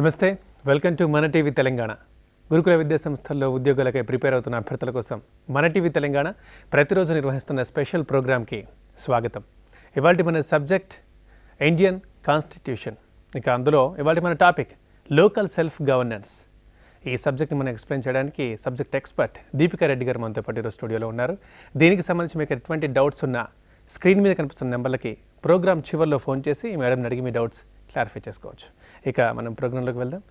నమస్తే welcome to మన TV Telangana గురుకుల విద్యా సంస్థల్లో ఉద్యోగులకై ప్రిపేర్ అవుతున్న అభ్యర్థుల కోసం మన టీవీ తెలంగాణ ప్రతిరోజు నిర్వహిస్తున్న స్పెషల్ ప్రోగ్రామ్కి స్వాగతం ఇవాళ మన సబ్జెక్ట్ ఇండియన్ కాన్స్టిట్యూషన్ ఇక అందులో ఇవాళ మన టాపిక్ లోకల్ సెల్ఫ్ గవర్నెన్స్ ఈ సబ్జెక్ట్ని మనం ఎక్స్ప్లెయిన్ చేయడానికి సబ్జెక్ట్ ఎక్స్పర్ట్ దీపికా రెడ్డి గారు మనతో పాటు ఈరోజు స్టూడియోలో ఉన్నారు దీనికి సంబంధించి మీకు ఎటువంటి డౌట్స్ ఉన్నా స్క్రీన్ మీద కనిపిస్తున్న నెంబర్లకి ప్రోగ్రామ్ చివరిలో ఫోన్ చేసి మేడం అడిగి మీ డౌట్స్ క్లారిఫై చేసుకోవచ్చు ఇక మనం ప్రోగ్రాంలోకి వెళ్దాం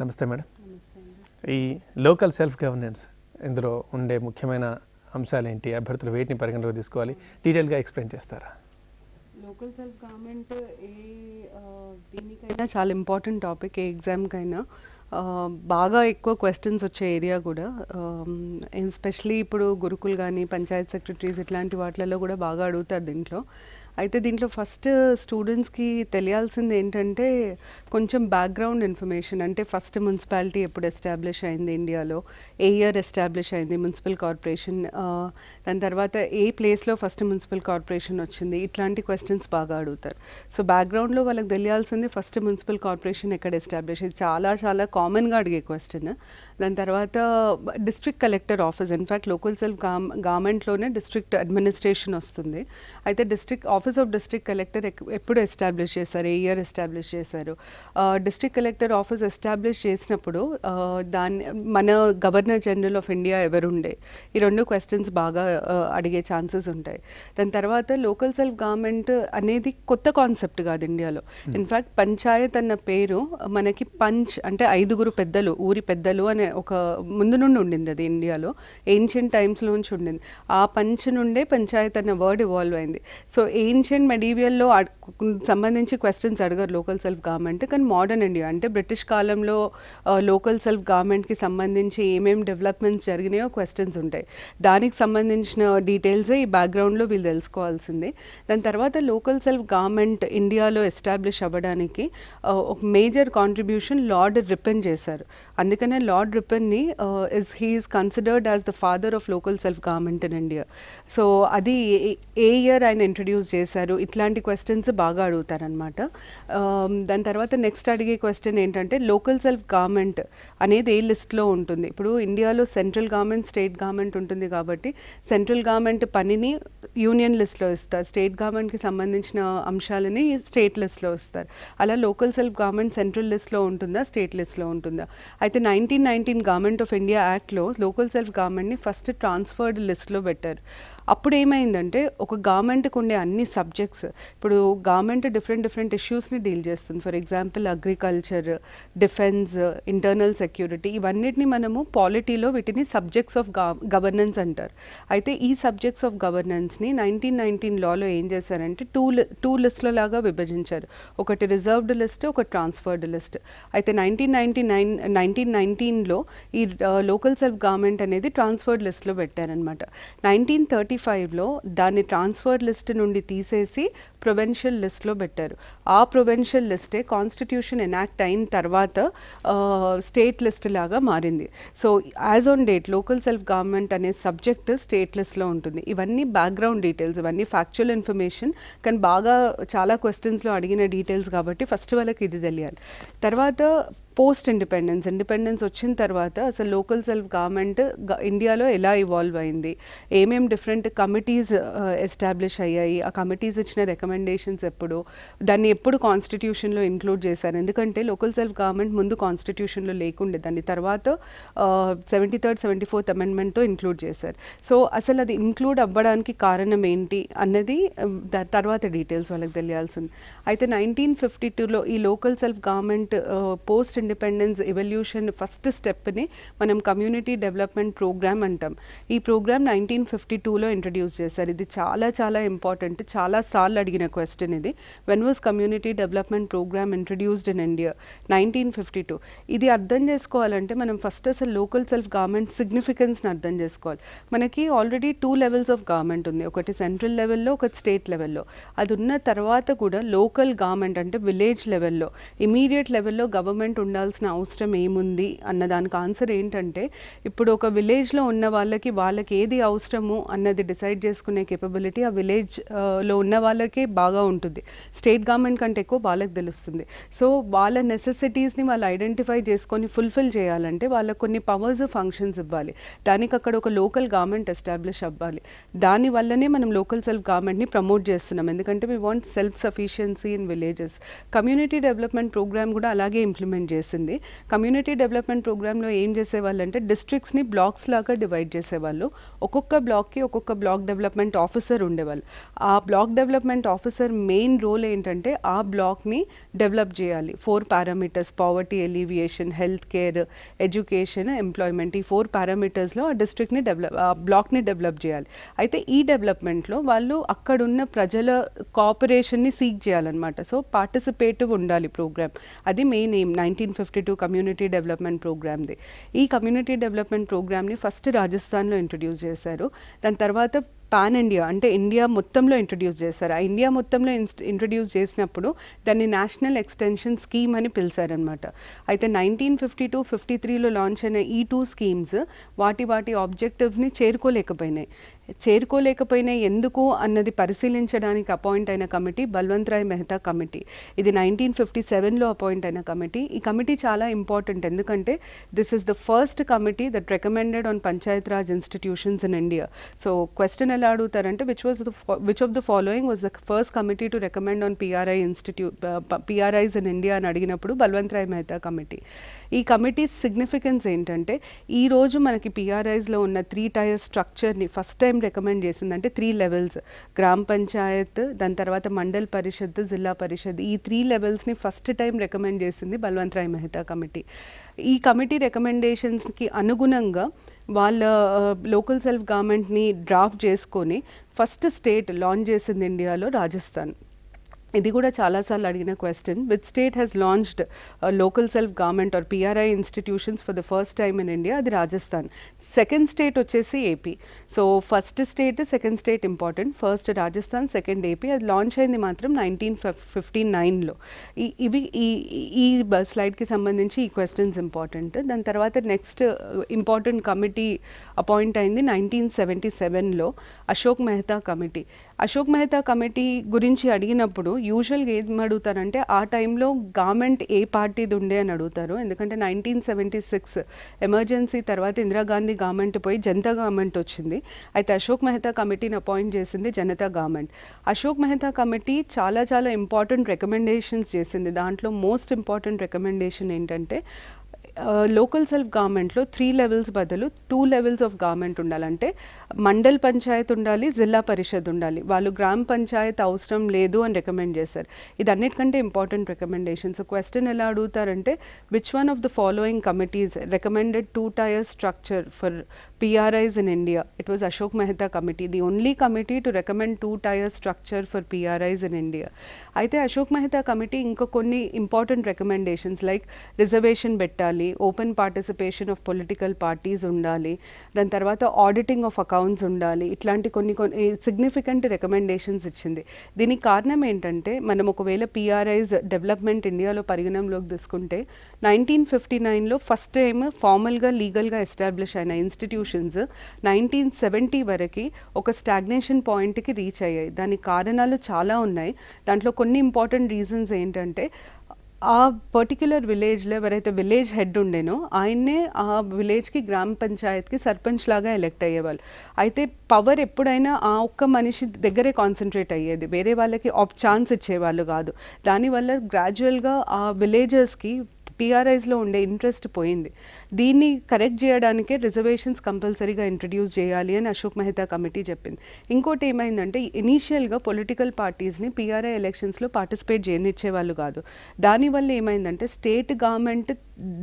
నమస్తే మేడం ఈ లోకల్ సెల్ఫ్ గవర్నెన్స్ ఇందులో ఉండే ముఖ్యమైన అంశాలు ఏంటి అభ్యర్థులు వేటిని పరిగణలోకి తీసుకోవాలి డీటెయిల్గా ఎక్స్ప్లెయిన్ చేస్తారా లోకల్ సెల్ఫ్ గవర్నమెంట్ ఏ దీనికైనా చాలా ఇంపార్టెంట్ టాపిక్ ఏ ఎగ్జామ్కైనా బాగా ఎక్కువ క్వశ్చన్స్ వచ్చే ఏరియా కూడా ఎస్పెషలీ ఇప్పుడు గురుకులు కానీ పంచాయత్ సెక్రటరీస్ ఇట్లాంటి వాటిలలో కూడా బాగా అడుగుతారు దీంట్లో అయితే దీంట్లో ఫస్ట్ స్టూడెంట్స్కి తెలియాల్సింది ఏంటంటే కొంచెం బ్యాక్గ్రౌండ్ ఇన్ఫర్మేషన్ అంటే ఫస్ట్ మున్సిపాలిటీ ఎప్పుడు ఎస్టాబ్లిష్ అయింది ఇండియాలో ఏ ఇయర్ ఎస్టాబ్లిష్ అయింది మున్సిపల్ కార్పొరేషన్ దాని తర్వాత ఏ ప్లేస్లో ఫస్ట్ మున్సిపల్ కార్పొరేషన్ వచ్చింది ఇట్లాంటి క్వశ్చన్స్ బాగా అడుగుతారు సో బ్యాక్గ్రౌండ్లో వాళ్ళకి తెలియాల్సింది ఫస్ట్ మున్సిపల్ కార్పొరేషన్ ఎక్కడ ఎస్టాబ్లిష్ అయింది చాలా చాలా కామన్గా అడిగే క్వశ్చన్ దాని తర్వాత district collector office in fact local self గవర్నమెంట్లోనే డిస్ట్రిక్ట్ అడ్మినిస్ట్రేషన్ వస్తుంది అయితే district office office of district collector ఎప్పుడు ఎస్టాబ్లిష్ చేశారు ఏ ఇయర్ ఎస్టాబ్లిష్ చేశారు డిస్ట్రిక్ట్ కలెక్టర్ ఆఫీస్ ఎస్టాబ్లిష్ చేసినప్పుడు దాన్ని మన గవర్నర్ జనరల్ ఆఫ్ ఇండియా ఎవరుండే ఈ రెండు క్వశ్చన్స్ బాగా అడిగే ఛాన్సెస్ ఉంటాయి దాని తర్వాత లోకల్ సెల్ఫ్ గవర్నమెంట్ అనేది కొత్త కాన్సెప్ట్ కాదు ఇండియాలో ఇన్ఫ్యాక్ట్ hmm. పంచాయత్ అన్న పేరు మనకి పంచ్ అంటే ఐదుగురు పెద్దలు ఊరి పెద్దలు అనే ఒక ముందు నుండి ఉండింది అది ఇండియాలో టైమ్స్లో టైమ్స్లోంచి ఉండింది ఆ పంచ్ నుండే పంచాయత్ అన్న వర్డ్ ఇవాల్వ్ అయింది సో ఏన్ ఏన్షియన్ మెడీవియల్లో సంబంధించి క్వశ్చన్స్ అడగరు లోకల్ సెల్ఫ్ గవర్నమెంట్ కానీ మోడర్న్ ఇండియా అంటే బ్రిటిష్ కాలంలో లోకల్ సెల్ఫ్ గవర్నమెంట్కి సంబంధించి ఏమేమి డెవలప్మెంట్స్ జరిగినాయో క్వశ్చన్స్ ఉంటాయి దానికి సంబంధించిన డీటెయిల్సే ఈ బ్యాక్గ్రౌండ్లో వీళ్ళు తెలుసుకోవాల్సింది దాని తర్వాత లోకల్ సెల్ఫ్ గవర్నమెంట్ ఇండియాలో ఎస్టాబ్లిష్ అవ్వడానికి ఒక మేజర్ కాంట్రిబ్యూషన్ లార్డ్ రిపెన్ చేశారు అందుకనే లార్డ్ రిపెన్ని is he is considered as the father of local self government in India so అది ఏ ఇయర్ ఆయన ఇంట్రడ్యూస్ చేశారు ఇట్లాంటి క్వశ్చన్స్ బాగా అడుగుతారనమాట దాని తర్వాత నెక్స్ట్ అడిగే క్వశ్చన్ ఏంటంటే లోకల్ సెల్ఫ్ గవర్నమెంట్ అనేది ఏ లిస్ట్లో ఉంటుంది ఇప్పుడు ఇండియాలో సెంట్రల్ గవర్నమెంట్ స్టేట్ గవర్నమెంట్ ఉంటుంది కాబట్టి సెంట్రల్ గవర్నమెంట్ పనిని యూనియన్ లిస్ట్లో ఇస్తారు స్టేట్ గవర్నమెంట్కి సంబంధించిన అంశాలని స్టేట్ లిస్ట్లో ఇస్తారు అలా లోకల్ సెల్ఫ్ గవర్నమెంట్ సెంట్రల్ లిస్ట్లో ఉంటుందా స్టేట్ లిస్ట్లో ఉంటుందా అయితే nineteen nineteen government of India యాక్ట్లో లోకల్ సెల్ఫ్ గవర్నమెంట్ని ఫస్ట్ ట్రాన్స్ఫర్డ్ లిస్ట్లో పెట్టారు అప్పుడు ఏమైందంటే ఒక గవర్నమెంట్కి ఉండే అన్ని సబ్జెక్ట్స్ ఇప్పుడు గవర్నమెంట్ డిఫరెంట్ డిఫరెంట్ ఇష్యూస్ని డీల్ చేస్తుంది for example agriculture defence internal security ఇవన్నిటిని మనము పాలిటీలో వీటిని సబ్జెక్ట్స్ ఆఫ్ గవర్నెన్స్ అంటారు అయితే ఈ సబ్జెక్ట్స్ ఆఫ్ గవర్నెన్స్ని నైన్టీన్ నైన్టీన్ లాలో ఏం చేశారంటే టూ టూ లిస్టుల లాగా విభజించారు ఒకటి రిజర్వ్డ్ లిస్ట్ ఒక ట్రాన్స్ఫర్డ్ లిస్ట్ అయితే నైన్టీన్ నైన్టీ నైన్ నైన్టీన్ నైన్టీన్లో ఈ లోకల్ సెల్ఫ్ గవర్నమెంట్ అనేది ట్రాన్స్ఫర్డ్ లిస్ట్లో పెట్టారనమాట నైన్టీన్ థర్టీ ఫైవ్లో దాన్ని ట్రాన్స్ఫర్డ్ లిస్ట్ నుండి తీసేసి ప్రొవెన్షియల్ లిస్ట్లో పెట్టారు ఆ ప్రొవెన్షియల్ లిస్టే కాన్స్టిట్యూషన్ ఎనాక్ట్ అయిన తర్వాత స్టేట్ లిస్ట్ లాగా మారింది so as on date local self government అనే సబ్జెక్ట్ స్టేట్ లిస్ట్లో ఉంటుంది ఇవన్నీ బ్యాక్గ్రౌండ్ డీటెయిల్స్ ఇవన్నీ ఫ్యాక్చువల్ ఇన్ఫర్మేషన్ కానీ బాగా చాలా క్వశ్చన్స్లో అడిగిన డీటెయిల్స్ కాబట్టి ఫస్ట్ వాళ్ళకి ఇది తెలియాలి తర్వాత పోస్ట్ ఇండిపెండెన్స్ ఇండిపెండెన్స్ వచ్చిన తర్వాత అసలు లోకల్ సెల్ఫ్ గవర్నమెంట్ ఇండియాలో ఎలా ఇవాల్వ్ అయింది ఏమేమి డిఫరెంట్ కమిటీస్ ఎస్టాబ్లిష్ అయ్యాయి ఆ కమిటీస్ ఇచ్చిన రికమెండేషన్స్ ఎప్పుడు దాన్ని ఎప్పుడు కాన్స్టిట్యూషన్లో ఇంక్లూడ్ చేశారు ఎందుకంటే లోకల్ సెల్ఫ్ గవర్నమెంట్ ముందు కాన్స్టిట్యూషన్లో లేకుండే దాన్ని తర్వాత సెవెంటీ థర్డ్ సెవెంటీ ఫోర్త్ అమెండ్మెంట్తో ఇంక్లూడ్ చేశారు సో అసలు అది ఇంక్లూడ్ అవ్వడానికి కారణం ఏంటి అన్నది um, తర్వాత డీటెయిల్స్ వాళ్ళకి తెలియాల్సింది అయితే నైన్టీన్ ఫిఫ్టీ టూలో ఈ local self government post uh, independence evolution first స్టెప్ని మనం కమ్యూనిటీ డెవలప్మెంట్ ప్రోగ్రామ్ అంటాం ఈ ప్రోగ్రామ్ నైన్టీన్ ఫిఫ్టీ టూలో ఇంట్రడ్యూస్ చేశారు ఇది చాలా చాలా ఇంపార్టెంట్ చాలా సార్లు అడిగిన క్వశ్చన్ ఇది when was community development program introduced in India nineteen fifty two ఇది అర్థం చేసుకోవాలంటే మనం ఫస్ట్ అసలు లోకల్ సెల్ఫ్ గవర్నమెంట్ సిగ్నిఫికెన్స్ని అర్థం చేసుకోవాలి మనకి already two levels of government ఉంది ఒకటి సెంట్రల్ లెవెల్లో ఒకటి స్టేట్ లెవెల్లో అది ఉన్న తర్వాత కూడా లోకల్ గవర్నమెంట్ అంటే విలేజ్ లెవెల్లో ఇమీడియట్ లెవెల్లో గవర్నమెంట్ ఉండ ఉండాల్సిన అవసరం ఏముంది అన్న దానికి ఆన్సర్ ఏంటంటే ఇప్పుడు ఒక విలేజ్లో ఉన్న వాళ్ళకి వాళ్ళకి ఏది అవసరము అన్నది డిసైడ్ చేసుకునే కేపబిలిటీ ఆ విలేజ్లో ఉన్న వాళ్ళకే బాగా ఉంటుంది స్టేట్ గవర్నమెంట్ కంటే ఎక్కువ వాళ్ళకి తెలుస్తుంది సో వాళ్ళ నెసెసిటీస్ని వాళ్ళు ఐడెంటిఫై చేసుకొని ఫుల్ఫిల్ చేయాలంటే వాళ్ళకు కొన్ని పవర్స్ ఫంక్షన్స్ ఇవ్వాలి దానికి అక్కడ ఒక లోకల్ గవర్నమెంట్ ఎస్టాబ్లిష్ అవ్వాలి దానివల్లనే మనం లోకల్ సెల్ఫ్ గవర్నమెంట్ని ప్రమోట్ చేస్తున్నాం ఎందుకంటే we want self sufficiency in villages community development program కూడా అలాగే ఇంప్లిమెంట్ చేస్తాం చేసింది కమ్యూనిటీ డెవలప్మెంట్ ప్రోగ్రాంలో ఏం చేసేవాళ్ళు అంటే డిస్ట్రిక్ట్స్ని బ్లాక్స్ లాగా డివైడ్ చేసేవాళ్ళు ఒక్కొక్క బ్లాక్కి ఒక్కొక్క బ్లాక్ డెవలప్మెంట్ ఆఫీసర్ ఉండేవాళ్ళు ఆ block development officer main role ఏంటంటే ఆ బ్లాక్ని డెవలప్ చేయాలి four parameters poverty alleviation health care education employment ఈ ఫోర్ పారామీటర్స్లో ఆ డిస్ట్రిక్ట్ని డెవలప్ ఆ బ్లాక్ని డెవలప్ చేయాలి అయితే ఈ డెవలప్మెంట్లో వాళ్ళు అక్కడున్న ప్రజల కోఆపరేషన్ని సీక్ చేయాలన్నమాట సో పార్టిసిపేటివ్ ఉండాలి ప్రోగ్రామ్ అది main aim nineteen nineteen fifty two community development ప్రోగ్రామ్ది ఈ కమ్యూనిటీ డెవలప్మెంట్ ప్రోగ్రామ్ని ఫస్ట్ రాజస్థాన్లో ఇంట్రడ్యూస్ చేశారు దాని తర్వాత పాన్ ఇండియా అంటే ఇండియా మొత్తంలో ఇంట్రడ్యూస్ చేశారు ఆ ఇండియా మొత్తంలో ఇంట్రడ్యూస్ చేసినప్పుడు దాన్ని నేషనల్ ఎక్స్టెన్షన్ స్కీమ్ అని పిలిచారనమాట అయితే నైన్టీన్ ఫిఫ్టీ టూ ఫిఫ్టీ త్రీలో లాంచ్ అయిన ఈ టూ స్కీమ్స్ వాటి వాటి ఆబ్జెక్టివ్స్ని చేరుకోలేకపోయినాయి చేరుకోలేకపోయినా ఎందుకు అన్నది పరిశీలించడానికి అపాయింట్ అయిన కమిటీ బల్వంతరాయ్ మెహతా కమిటీ ఇది నైన్టీన్ ఫిఫ్టీ సెవెన్లో అపాయింట్ అయిన కమిటీ ఈ కమిటీ చాలా ఇంపార్టెంట్ ఎందుకంటే this is the first committee that recommended on panchayat raj institutions in India so question ఎలా అడుగుతారంటే which was the which of the following was the first committee to recommend on PRI institute PRIs in India అని అడిగినప్పుడు Balwantrai Mehta committee ఈ committee significance ఏంటంటే ఈరోజు మనకి పిఆర్ఐస్లో ఉన్న త్రీ టైర్ స్ట్రక్చర్ని ఫస్ట్ టైం ఏం రికమెండ్ అంటే త్రీ లెవెల్స్ గ్రామ పంచాయత్ దాని తర్వాత మండల్ పరిషత్ జిల్లా పరిషత్ ఈ త్రీ లెవెల్స్ని ఫస్ట్ టైం రికమెండ్ చేసింది బల్వంత్ రాయ్ మెహతా కమిటీ ఈ కమిటీ రికమెండేషన్స్కి అనుగుణంగా వాళ్ళ లోకల్ సెల్ఫ్ గవర్నమెంట్ని డ్రాఫ్ట్ చేసుకొని ఫస్ట్ స్టేట్ లాంచ్ చేసింది ఇండియాలో రాజస్థాన్ ఇది కూడా చాలాసార్లు అడిగిన question with state has launched local self government or PRI institutions for the first time in India అది రాజస్థాన్ సెకండ్ స్టేట్ వచ్చేసి AP so first state second state important first Rajasthan second AP అది launch అయింది మాత్రం నైన్టీన్ ఫిఫ్టీ నైన్లో ఇవి ఈ ఈ స్లైడ్కి సంబంధించి ఈ క్వశ్చన్స్ ఇంపార్టెంట్ దాని తర్వాత నెక్స్ట్ ఇంపార్టెంట్ కమిటీ అపాయింట్ అయింది నైన్టీన్ సెవెంటీ సెవెన్లో అశోక్ మెహతా కమిటీ అశోక్ మెహతా కమిటీ గురించి అడిగినప్పుడు యూజువల్గా ఏం అడుగుతారంటే ఆ టైంలో గవర్నమెంట్ ఏ పార్టీది ఉండే అని అడుగుతారు ఎందుకంటే నైన్టీన్ సెవెంటీ సిక్స్ ఎమర్జెన్సీ తర్వాత ఇందిరాగాంధీ గవర్నమెంట్ పోయి జనతా గవర్నమెంట్ వచ్చింది అయితే అశోక్ మెహతా కమిటీని అపాయింట్ చేసింది జనతా గవర్నమెంట్ అశోక్ మెహతా కమిటీ చాలా చాలా ఇంపార్టెంట్ రికమెండేషన్స్ చేసింది దాంట్లో మోస్ట్ ఇంపార్టెంట్ రికమెండేషన్ ఏంటంటే లోకల్ సెల్ఫ్ గవర్నమెంట్లో త్రీ లెవెల్స్ బదులు టూ లెవెల్స్ ఆఫ్ గవర్నమెంట్ ఉండాలంటే మండల్ పంచాయత్ ఉండాలి జిల్లా పరిషత్ ఉండాలి వాళ్ళు గ్రామ పంచాయత్ అవసరం లేదు అని రికమెండ్ చేశారు ఇది అన్నిటికంటే ఇంపార్టెంట్ రికమెండేషన్ సో క్వశ్చన్ ఎలా అడుగుతారంటే which one of the following committees recommended two tier structure for PRIs in India. It was Ashok Mehta committee, the only committee to recommend two-tier structure for PRIs in India. అయితే Ashok Mehta committee ఇంకా కొన్ని important recommendations like reservation పెట్టాలి open participation of political parties ఉండాలి దాని తర్వాత auditing of accounts ఉండాలి ఇట్లాంటి కొన్ని కొన్ని సిగ్నిఫికెంట్ రికమెండేషన్స్ ఇచ్చింది దీనికి కారణం ఏంటంటే మనం ఒకవేళ పిఆర్ఐస్ డెవలప్మెంట్ ఇండియాలో పరిగణంలోకి తీసుకుంటే నైన్టీన్ ఫిఫ్టీ నైన్లో ఫస్ట్ టైం ఫార్మల్గా లీగల్గా ఎస్టాబ్లిష్ అయిన ఇన్స్టిట్యూషన్ ఇన్స్టిట్యూషన్స్ నైన్టీన్ సెవెంటీ వరకు ఒక స్టాగ్నేషన్ పాయింట్కి రీచ్ అయ్యాయి దానికి కారణాలు చాలా ఉన్నాయి దాంట్లో కొన్ని ఇంపార్టెంట్ రీజన్స్ ఏంటంటే ఆ పర్టిక్యులర్ విలేజ్లో ఎవరైతే విలేజ్ హెడ్ ఉండేనో ఆయన్నే ఆ విలేజ్కి గ్రామ పంచాయత్కి సర్పంచ్ లాగా ఎలెక్ట్ అయ్యేవాళ్ళు అయితే పవర్ ఎప్పుడైనా ఆ ఒక్క మనిషి దగ్గరే కాన్సన్ట్రేట్ అయ్యేది వేరే వాళ్ళకి ఆప్ ఛాన్స్ ఇచ్చేవాళ్ళు కాదు దానివల్ల గ్రాడ్యువల్గా ఆ విలేజర్స్కి టీఆర్ఐస్లో ఉండే ఇంట్రెస్ట్ పోయింది దీన్ని కరెక్ట్ చేయడానికే రిజర్వేషన్స్ కంపల్సరీగా ఇంట్రడ్యూస్ చేయాలి అని అశోక్ మెహతా కమిటీ చెప్పింది ఇంకోటి ఏమైందంటే ఇనీషియల్గా పొలిటికల్ పార్టీస్ని పిఆర్ఐ ఎలక్షన్స్లో పార్టిసిపేట్ చేయనిచ్చేవాళ్ళు కాదు దానివల్ల ఏమైందంటే స్టేట్ గవర్నమెంట్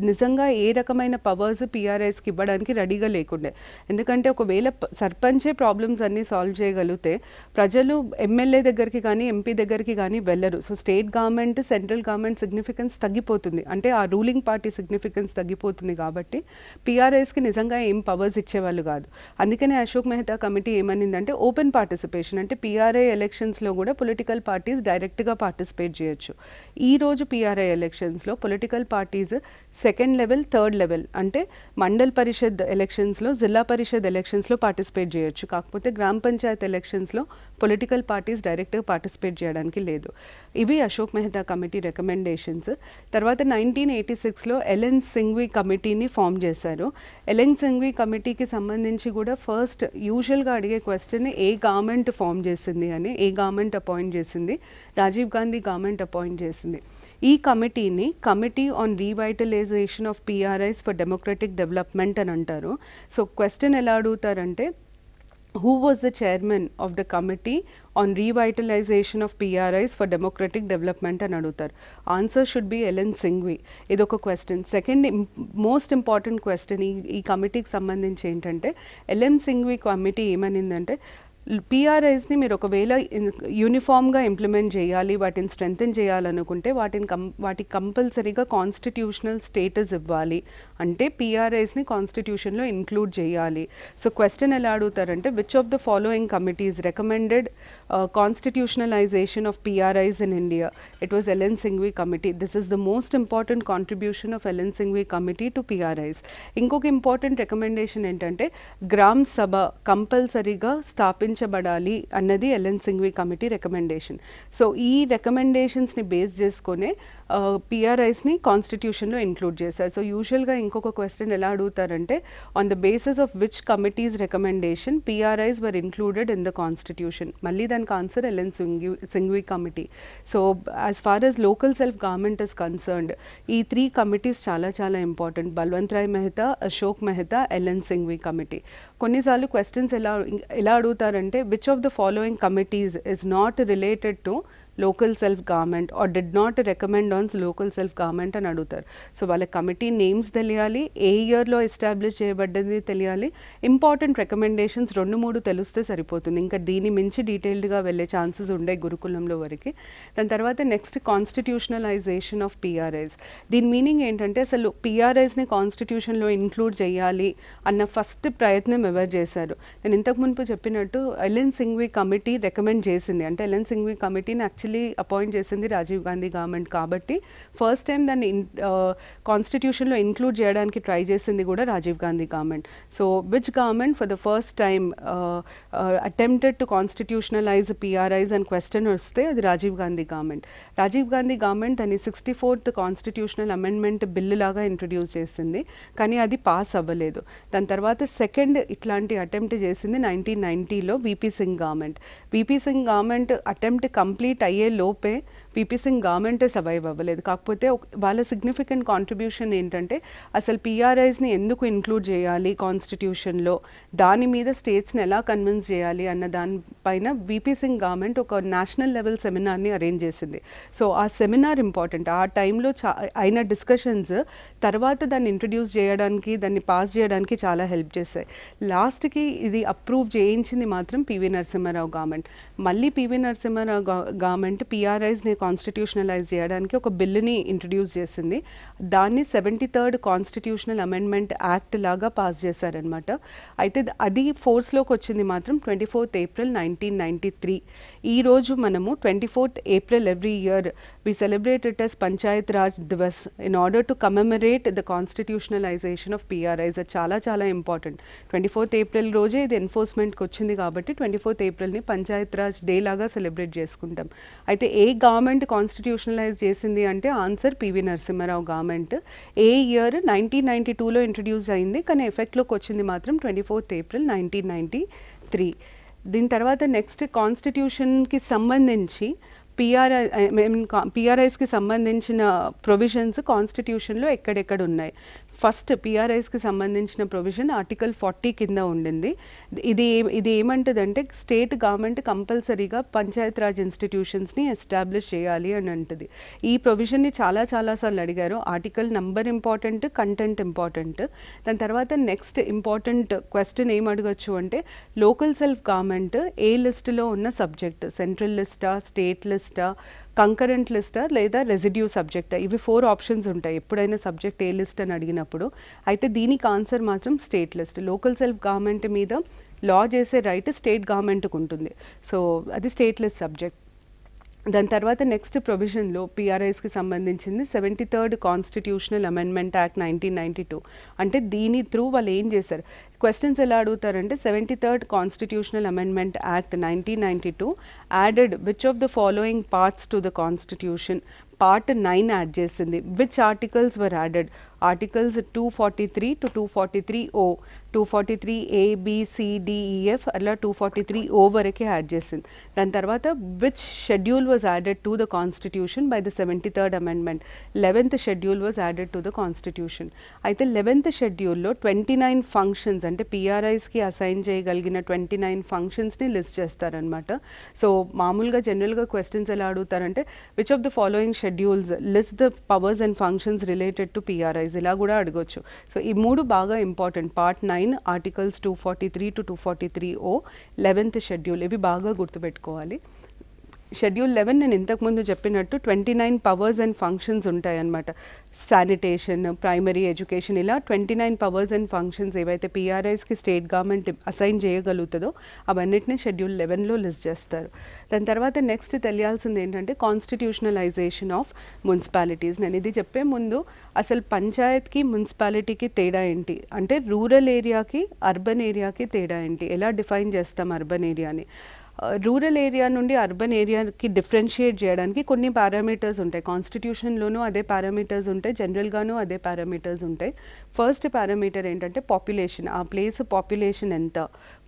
నిజంగా ఏ రకమైన పవర్స్ పిఆర్ఐస్కి ఇవ్వడానికి రెడీగా లేకుండే ఎందుకంటే ఒకవేళ సర్పంచే ప్రాబ్లమ్స్ అన్నీ సాల్వ్ చేయగలిగితే ప్రజలు ఎమ్మెల్యే దగ్గరికి కానీ ఎంపీ దగ్గరికి కానీ వెళ్ళరు so state government central government significance తగ్గిపోతుంది అంటే ఆ రూలింగ్ పార్టీ సిగ్నిఫికెన్స్ తగ్గిపోతుంది కాబట్టి కాబట్టి పీఆర్ఐస్కి నిజంగా ఏం పవర్స్ ఇచ్చేవాళ్ళు కాదు అందుకనే అశోక్ మెహతా కమిటీ ఏమనిందంటే ఓపెన్ పార్టిసిపేషన్ అంటే పీఆర్ఐ ఎలక్షన్స్లో కూడా పొలిటికల్ పార్టీస్ డైరెక్ట్గా పార్టిసిపేట్ చేయొచ్చు ఈరోజు పీఆర్ఐ ఎలక్షన్స్లో political parties second level third level అంటే మండల్ పరిషత్ ఎలక్షన్స్లో జిల్లా పరిషత్ ఎలక్షన్స్లో పార్టిసిపేట్ చేయొచ్చు కాకపోతే గ్రామ పంచాయత్ ఎలక్షన్స్లో పొలిటికల్ పార్టీస్ డైరెక్ట్గా పార్టిసిపేట్ చేయడానికి లేదు ఇవి అశోక్ మెహతా కమిటీ రికమెండేషన్స్ తర్వాత నైన్టీన్ ఎయిటీ సిక్స్లో ఎలెన్ సింగ్వి కమిటీని ఫామ్ చేశారు ఎలెన్ సింగ్వి కమిటీకి సంబంధించి కూడా ఫస్ట్ యూజువల్గా అడిగే క్వశ్చన్ ఏ గవర్నమెంట్ ఫామ్ చేసింది అని ఏ గవర్నమెంట్ అపాయింట్ చేసింది రాజీవ్ గాంధీ గవర్నమెంట్ అపాయింట్ చేసింది చేసింది ఈ కమిటీని committee on revitalization of PRIs for democratic development అని అంటారు సో క్వశ్చన్ ఎలా అడుగుతారంటే who was the chairman of the committee on revitalization of PRIs for democratic development అని అడుగుతారు answer should be L N Singhvi ఇది ఒక question second most important question ఈ ఈ కమిటీకి సంబంధించి ఏంటంటే ఎల్ఎన్ సింగ్వి కమిటీ ఏమనిందంటే పీఆర్ఐస్ని మీరు ఒకవేళ యూనిఫామ్గా ఇంప్లిమెంట్ చేయాలి వాటిని స్ట్రెంగ్తన్ చేయాలనుకుంటే వాటిని కం వాటికి కంపల్సరీగా కాన్స్టిట్యూషనల్ స్టేటస్ ఇవ్వాలి అంటే పిఆర్ఐస్ని కాన్స్టిట్యూషన్లో ఇన్క్లూడ్ చేయాలి సో క్వశ్చన్ ఎలా అడుగుతారంటే which of the following committees recommended constitutionalization of PRIs in India it was LN Singhvi committee this is the most important contribution of LN Singhvi committee to PRIs ఇంకొక important recommendation ఏంటంటే గ్రామ సభ కంపల్సరీగా స్థాపించబడాలి అన్నది LN Singhvi committee recommendation so ఈ రికమెండేషన్స్ని base చేసుకునే పిఆర్ఐస్ని కాన్స్టిట్యూషన్లో include చేశారు సో యూజువల్గా ఇంకొక క్వశ్చన్ ఎలా అడుగుతారంటే on the basis of which committees recommendation PRIs were included in the constitution మళ్ళీ దానికి answer LN Singhvi Singhvi committee so as far as local self government is concerned ఈ త్రీ కమిటీస్ చాలా చాలా important Balwant Rai Mehta Ashok Mehta LN Singhvi committee కొన్నిసార్లు questions ఎలా ఎలా అడుగుతారంటే which of the following committees is not related to local self government or did not recommend Ann's local self government అని అడుగుతారు so వాళ్ళ కమిటీ నేమ్స్ తెలియాలి ఏ ఇయర్లో ఎస్టాబ్లిష్ చేయబడ్డది తెలియాలి ఇంపార్టెంట్ రికమెండేషన్స్ రెండు మూడు తెలిస్తే సరిపోతుంది ఇంకా దీని మించి డీటెయిల్డ్గా వెళ్ళే ఛాన్సెస్ ఉండే గురుకులంలో వరకు దాని తర్వాత నెక్స్ట్ కాన్స్టిట్యూషనలైజేషన్ ఆఫ్ పిఆర్ఐస్ దీని మీనింగ్ ఏంటంటే అసలు పిఆర్ఐస్ని కాన్స్టిట్యూషన్లో ఇన్క్లూడ్ చేయాలి అన్న ఫస్ట్ ప్రయత్నం ఎవరు చేశారు నేను ఇంతకు మునుపు చెప్పినట్టు ఎల్ఎన్ సింగ్వి కమిటీ రికమెండ్ చేసింది అంటే ఎల్ఎన్ సింగ్వి కమిటీని యాక్చువల్ యాక్చువల్లీ అపాయింట్ చేసింది రాజీవ్ గాంధీ గవర్నమెంట్ కాబట్టి ఫస్ట్ టైం దాన్ని కాన్స్టిట్యూషన్లో uh, ఇంక్లూడ్ చేయడానికి ట్రై చేసింది కూడా Rajiv Gandhi government so which government for the first time attempted to constitutionalize PRIs and question వస్తే అది రాజీవ్ గాంధీ గవర్నమెంట్ రాజీవ్ గాంధీ గవర్నమెంట్ దాన్ని sixty fourth constitutional amendment bill లాగా ఇంట్రడ్యూస్ చేసింది కానీ అది పాస్ అవ్వలేదు దాని తర్వాత సెకండ్ ఇట్లాంటి అటెంప్ట్ చేసింది నైన్టీన్ నైన్టీలో VP Singh government VP Singh government attempt complete అయ్యి चाहिए लो पे పీపీ సింగ్ గవర్నమెంటే సర్వైవ్ అవ్వలేదు కాకపోతే వాళ్ళ సిగ్నిఫికెంట్ కాంట్రిబ్యూషన్ ఏంటంటే అసలు పీఆర్ఐస్ని ఎందుకు ఇంక్లూడ్ చేయాలి కాన్స్టిట్యూషన్లో దాని మీద స్టేట్స్ని ఎలా కన్విన్స్ చేయాలి అన్న దానిపైన వీపీ సింగ్ గవర్నమెంట్ ఒక నేషనల్ లెవెల్ సెమినార్ని అరేంజ్ చేసింది సో ఆ సెమినార్ ఇంపార్టెంట్ ఆ టైంలో చా అయిన డిస్కషన్స్ తర్వాత దాన్ని ఇంట్రడ్యూస్ చేయడానికి దాన్ని పాస్ చేయడానికి చాలా హెల్ప్ చేశాయి లాస్ట్కి ఇది అప్రూవ్ చేయించింది మాత్రం పివి నరసింహారావు గవర్నమెంట్ మళ్ళీ పివి నరసింహారావు గవర్నమెంట్ పీఆర్ఐస్ని కాన్స్టిట్యూషనలైజ్ చేయడానికి ఒక బిల్లుని ఇంట్రడ్యూస్ చేసింది దాన్ని seventy third constitutional amendment act లాగా పాస్ చేశారనమాట అయితే అది ఫోర్స్లోకి వచ్చింది మాత్రం twenty fourth April nineteen ninety three ఈరోజు మనము twenty fourth April every year we celebrate it as panchayat raj Divas in order to commemorate the constitutionalization of PRIs అది చాలా చాలా ఇంపార్టెంట్ ట్వంటీ ఫోర్త్ ఏప్రిల్ రోజే ఇది ఎన్ఫోర్స్మెంట్కి వచ్చింది కాబట్టి ట్వంటీ ఫోర్త్ ఏప్రిల్ని పంచాయత్ రాజ్ డే లాగా సెలబ్రేట్ చేసుకుంటాం అయితే ఏ గవర్నమెంట్ కాన్స్టిట్యూషనలైజ్ చేసింది అంటే ఆన్సర్ పివి నరసింహారావు గవర్నమెంట్ ఏ ఇయర్ నైన్టీన్ నైంటీ టూలో ఇంట్రడ్యూస్ అయింది కానీ ఎఫెక్ట్లోకి వచ్చింది మాత్రం twenty fourth April nineteen ninety three దీని తర్వాత నెక్స్ట్ కాన్స్టిట్యూషన్కి సంబంధించి పిఆర్ఐ ఐ మీన్ పిఆర్ఐస్కి సంబంధించిన ప్రొవిజన్స్ కాన్స్టిట్యూషన్లో ఎక్కడెక్కడ ఉన్నాయి ఫస్ట్ పిఆర్ఐస్కి సంబంధించిన ప్రొవిజన్ ఆర్టికల్ ఫార్టీ కింద ఉండింది ఇది ఇది ఏమంటుందంటే స్టేట్ గవర్నమెంట్ కంపల్సరీగా పంచాయత్ రాజ్ ఇన్స్టిట్యూషన్స్ని ఎస్టాబ్లిష్ చేయాలి అని అంటుంది ఈ ప్రొవిజన్ని చాలా చాలాసార్లు అడిగారు article number important content important దాని తర్వాత నెక్స్ట్ ఇంపార్టెంట్ క్వశ్చన్ ఏం అడగచ్చు అంటే లోకల్ సెల్ఫ్ గవర్నమెంట్ ఏ లిస్టులో ఉన్న సబ్జెక్ట్ సెంట్రల్ లిస్టా స్టేట్ లిస్టా కంకరెంట్ లిస్టా లేదా రెసిడ్యూ సబ్జెక్టా ఇవి ఫోర్ ఆప్షన్స్ ఉంటాయి ఎప్పుడైనా సబ్జెక్ట్ ఏ లిస్ట్ అని అడిగినప్పుడు అయితే దీనికి ఆన్సర్ మాత్రం state list local self government మీద లా చేసే రైట్ స్టేట్ గవర్నమెంట్కి ఉంటుంది సో అది స్టేట్ లిస్ట్ సబ్జెక్ట్ దాని తర్వాత నెక్స్ట్ ప్రొవిజన్లో పిఆర్ఐస్కి సంబంధించింది seventy third constitutional amendment act nineteen ninety two అంటే దీని త్రూ వాళ్ళు ఏం చేశారు క్వశ్చన్స్ ఎలా అడుగుతారంటే seventy third constitutional amendment act nineteen ninety two added which of the following parts to the constitution part nine add చేసింది which articles were added articles two forty three to two forty three O two forty three A B C D E F e, అలా two forty three O వరకే add చేసింది దాని తర్వాత which schedule was added to the constitution by the seventy third amendment eleventh schedule was added to the constitution అయితే eleventh షెడ్యూల్లో twenty nine functions అంటే పిఆర్ఐస్కి assign చేయగలిగిన ట్వంటీ నైన్ ఫంక్షన్స్ని లిస్ట్ చేస్తారనమాట సో మామూలుగా జనరల్గా క్వశ్చన్స్ ఎలా అడుగుతారంటే which of the following schedules list the powers and functions related to PRIs ఇలా కూడా అడగొచ్చు సో ఈ మూడు బాగా important part nine nine articles two forty three to two forty three O eleventh schedule ఇవి బాగా గుర్తుపెట్టుకోవాలి షెడ్యూల్ లెవెన్ నేను ఇంతకుముందు చెప్పినట్టు twenty nine powers and functions ఉంటాయన్నమాట శానిటేషన్ ప్రైమరీ ఎడ్యుకేషన్ ఇలా twenty nine powers and functions ఏవైతే పీఆర్ఐస్కి స్టేట్ గవర్నమెంట్ అసైన్ చేయగలుగుతుందో అవన్నిటిని షెడ్యూల్ లెవెన్లో లిస్ట్ చేస్తారు దాని తర్వాత నెక్స్ట్ తెలియాల్సింది ఏంటంటే కాన్స్టిట్యూషనలైజేషన్ ఆఫ్ మున్సిపాలిటీస్ నేను ఇది చెప్పే ముందు అసలు పంచాయత్కి మున్సిపాలిటీకి తేడా ఏంటి అంటే రూరల్ ఏరియాకి అర్బన్ ఏరియాకి తేడా ఏంటి ఎలా డిఫైన్ చేస్తాం అర్బన్ ఏరియాని రూరల్ ఏరియా నుండి అర్బన్ ఏరియాకి డిఫరెన్షియేట్ చేయడానికి కొన్ని పారామీటర్స్ ఉంటాయి కాన్స్టిట్యూషన్లోనూ అదే పారామీటర్స్ ఉంటాయి జనరల్గానూ అదే పారామీటర్స్ ఉంటాయి ఫస్ట్ పారామీటర్ ఏంటంటే పాపులేషన్ ఆ ప్లేస్ పాపులేషన్ ఎంత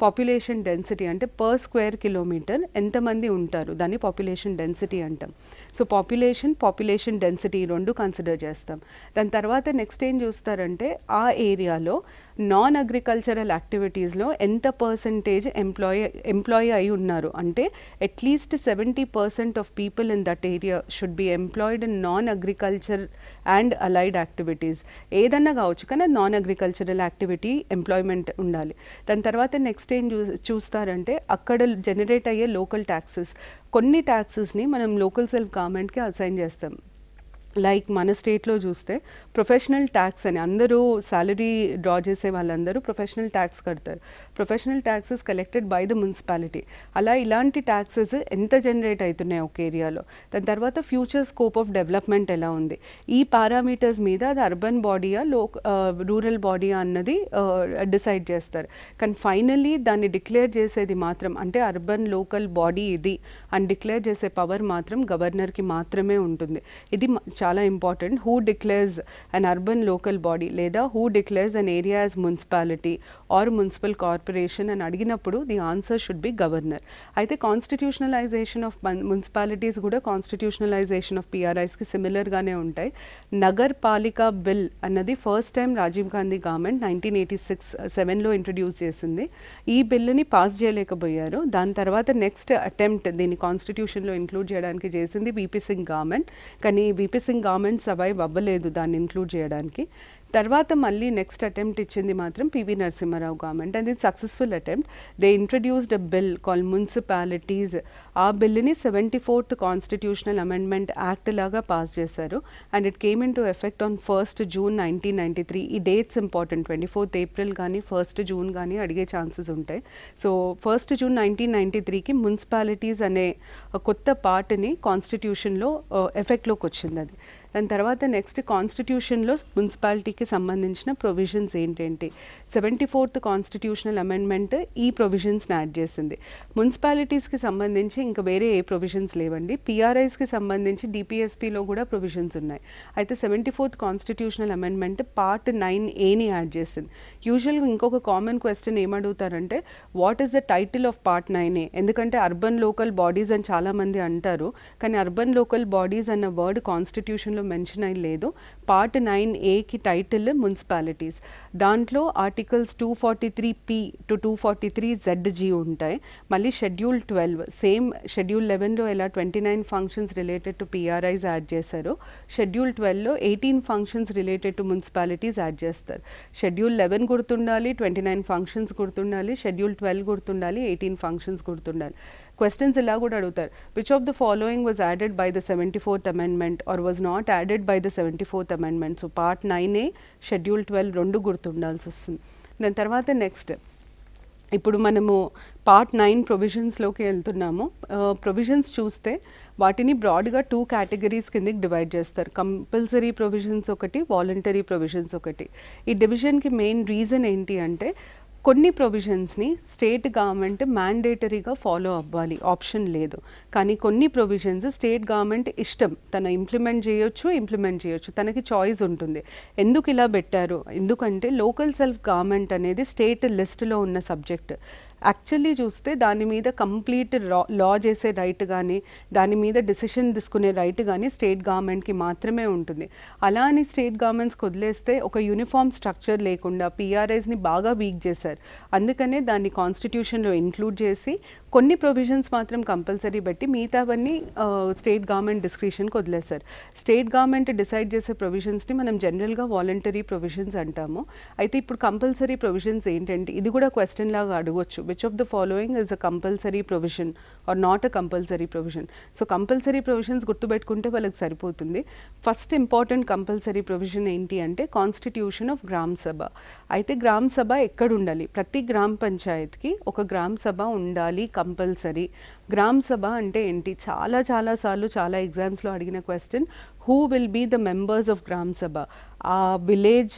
పాపులేషన్ డెన్సిటీ అంటే పర్ స్క్వేర్ కిలోమీటర్ ఎంతమంది ఉంటారు దాన్ని పాపులేషన్ డెన్సిటీ అంటాం సో పాపులేషన్ పాపులేషన్ డెన్సిటీ రెండు కన్సిడర్ చేస్తాం దాని తర్వాత నెక్స్ట్ ఏం చూస్తారంటే ఆ ఏరియాలో నాన్ అగ్రికల్చరల్ యాక్టివిటీస్లో ఎంత పర్సంటేజ్ ఎంప్లాయీ ఎంప్లాయీ అయి ఉన్నారు అంటే at least seventy percent of people in that area should be employed in non agriculture and allied activities ఏదన్నా కావచ్చు కానీ నాన్ అగ్రికల్చరల్ యాక్టివిటీ ఎంప్లాయ్మెంట్ ఉండాలి దాని తర్వాత నెక్స్ట్ ఏం చూ చూస్తారంటే అక్కడ జనరేట్ అయ్యే లోకల్ ట్యాక్సెస్ కొన్ని ట్యాక్సెస్ని మనం లోకల్ సెల్ఫ్ గవర్నమెంట్కి అసైన్ చేస్తాం లైక్ మన స్టేట్లో చూస్తే ప్రొఫెషనల్ ట్యాక్స్ అని అందరూ శాలరీ డ్రా చేసే వాళ్ళందరూ ప్రొఫెషనల్ ట్యాక్స్ కడతారు professional taxes collected by the municipality అలా ఇలాంటి ట్యాక్సెస్ ఎంత జనరేట్ అవుతున్నాయి ఒక ఏరియాలో దాని తర్వాత ఫ్యూచర్ స్కోప్ ఆఫ్ డెవలప్మెంట్ ఎలా ఉంది ఈ పారామీటర్స్ మీద అది అర్బన్ బాడీయా లో రూరల్ బాడీయా అన్నది డిసైడ్ చేస్తారు కానీ ఫైనల్లీ దాన్ని డిక్లేర్ చేసేది మాత్రం అంటే అర్బన్ లోకల్ బాడీ ఇది అని డిక్లేర్ చేసే పవర్ మాత్రం గవర్నర్కి మాత్రమే ఉంటుంది ఇది చాలా important who declares an urban local body లేదా who declares an area as municipality or municipal corporation అని అడిగినప్పుడు the answer should be governor అయితే కాన్స్టిట్యూషనలైజేషన్ ఆఫ్ మున్సిపాలిటీస్ కూడా కాన్స్టిట్యూషనలైజేషన్ ఆఫ్ పిఆర్ఐస్కి సిమిలర్గానే ఉంటాయి నగర్ పాలిక బిల్ అన్నది first time Rajiv Gandhi government nineteen eighty six సెవెన్లో ఇంట్రడ్యూస్ చేసింది ఈ బిల్లుని పాస్ చేయలేకపోయారు దాని తర్వాత నెక్స్ట్ అటెంప్ట్ దీన్ని కాన్స్టిట్యూషన్లో ఇంక్లూడ్ చేయడానికి చేసింది బీపీ సింగ్ గవర్నమెంట్ కానీ బీపీ ప్రాసెసింగ్ కామెంట్స్ అవైవ్ అవ్వలేదు దాన్ని ఇంక్లూడ్ చేయడానికి తర్వాత మళ్ళీ నెక్స్ట్ అటెంప్ట్ ఇచ్చింది మాత్రం పివి నరసింహారావు గవర్నమెంట్ అండ్ ఇది successful attempt they introduced a bill call municipalities ఆ బిల్ని seventy fourth constitutional amendment act లాగా పాస్ చేశారు and it came into effect on first June nineteen ninety three ఈ dates important twenty fourth April కానీ first June కానీ అడిగే chances ఉంటాయి so first June nineteen ninety త్రీకి municipalities అనే కొత్త పార్ట్ని కాన్స్టిట్యూషన్లో ఎఫెక్ట్లోకి వచ్చింది అది దాని తర్వాత నెక్స్ట్ కాన్స్టిట్యూషన్లో మున్సిపాలిటీకి సంబంధించిన ప్రొవిజన్స్ ఏంటంటే సెవెంటీ ఫోర్త్ కాన్స్టిట్యూషనల్ అమెండ్మెంట్ ఈ ప్రొవిజన్స్ని యాడ్ చేసింది మున్సిపాలిటీస్కి సంబంధించి ఇంకా వేరే ఏ ప్రొవిజన్స్ లేవండి పిఆర్ఐస్కి సంబంధించి డిపిఎస్పిలో కూడా ప్రొవిజన్స్ ఉన్నాయి అయితే seventy fourth constitutional amendment part nine ఏని యాడ్ చేసింది యూజువల్గా ఇంకొక కామన్ క్వశ్చన్ ఏమడుగుతారంటే what is the title of part nine A ఎందుకంటే అర్బన్ లోకల్ బాడీస్ అని చాలామంది అంటారు కానీ అర్బన్ లోకల్ బాడీస్ అన్న వర్డ్ కాన్స్టిట్యూషన్ లో మెన్షన్ అయి లేదు పార్ట్ నైన్ ఏకి టైటిల్ మున్సిపాలిటీస్ దాంట్లో articles two forty three P to two forty three Z G ఉంటాయి మళ్ళీ షెడ్యూల్ ట్వెల్వ్ సేమ్ షెడ్యూల్ లెవెన్లో ఎలా twenty nine functions related to PRIs add చేస్తారు షెడ్యూల్ ట్వెల్వ్లో eighteen functions related to municipalities add చేస్తారు schedule eleven గుర్తుండాలి twenty nine functions గుర్తుండాలి schedule twelve గుర్తుండాలి ఎయిటీన్ ఫంక్షన్స్ గుర్తుండాలి క్వశ్చన్స్ ఇలా కూడా అడుగుతారు which of the following was added by the seventy fourth amendment or was not added by the seventy fourth amendment so part nine A schedule twelve రెండు గుర్తుండాల్సి వస్తుంది దాని తర్వాత నెక్స్ట్ ఇప్పుడు మనము పార్ట్ నైన్ ప్రొవిజన్స్లోకి వెళ్తున్నాము ప్రొవిజన్స్ చూస్తే వాటిని బ్రాడ్గా టూ కేటగిరీస్ కిందకి డివైడ్ చేస్తారు కంపల్సరీ ప్రొవిజన్స్ ఒకటి వాలంటరీ ప్రొవిజన్స్ ఒకటి ఈ డివిజన్కి మెయిన్ రీజన్ ఏంటి అంటే కొన్ని ప్రొవిజన్స్ని స్టేట్ గవర్నమెంట్ మ్యాండేటరీగా ఫాలో అవ్వాలి ఆప్షన్ లేదు కానీ కొన్ని ప్రొవిజన్స్ స్టేట్ గవర్నమెంట్ ఇష్టం తన ఇంప్లిమెంట్ చేయొచ్చు ఇంప్లిమెంట్ చేయొచ్చు తనకి చాయిస్ ఉంటుంది ఎందుకు ఇలా పెట్టారు ఎందుకంటే లోకల్ సెల్ఫ్ గవర్నమెంట్ అనేది స్టేట్ లిస్టులో ఉన్న సబ్జెక్ట్ యాక్చువల్లీ చూస్తే దాని మీద కంప్లీట్ లా చేసే రైట్ కానీ దాని మీద డిసిషన్ తీసుకునే రైట్ కానీ స్టేట్ గవర్నమెంట్కి మాత్రమే ఉంటుంది అలా అని స్టేట్ గవర్నమెంట్స్కి వదిలేస్తే ఒక యూనిఫామ్ స్ట్రక్చర్ లేకుండా పిఆర్ఐస్ని బాగా వీక్ చేశారు అందుకనే దాన్ని కాన్స్టిట్యూషన్లో ఇంక్లూడ్ చేసి కొన్ని ప్రొవిజన్స్ మాత్రం కంపల్సరీ పెట్టి మిగతావన్నీ స్టేట్ గవర్నమెంట్ డిస్క్రిప్షన్కి వదిలేశారు స్టేట్ గవర్నమెంట్ డిసైడ్ చేసే ప్రొవిజన్స్ని మనం జనరల్గా వాలంటరీ ప్రొవిజన్స్ అంటాము అయితే ఇప్పుడు కంపల్సరీ ప్రొవిజన్స్ ఏంటంటే ఇది కూడా క్వశ్చన్ లాగా అడగొచ్చు which of the following is a compulsory provision or not a compulsory provision. So compulsory provisions గుర్తుపెట్టుకుంటే వాళ్ళకి సరిపోతుంది ఫస్ట్ ఇంపార్టెంట్ కంపల్సరీ ప్రొవిజన్ ఏంటి అంటే కాన్స్టిట్యూషన్ ఆఫ్ గ్రామ సభ అయితే గ్రామ సభ ఎక్కడ ఉండాలి ప్రతి గ్రామ పంచాయత్కి ఒక గ్రామ సభ ఉండాలి కంపల్సరీ గ్రామ సభ అంటే ఏంటి చాలా చాలా సార్లు చాలా ఎగ్జామ్స్లో అడిగిన question who will be the members of Gram Sabha ఆ విలేజ్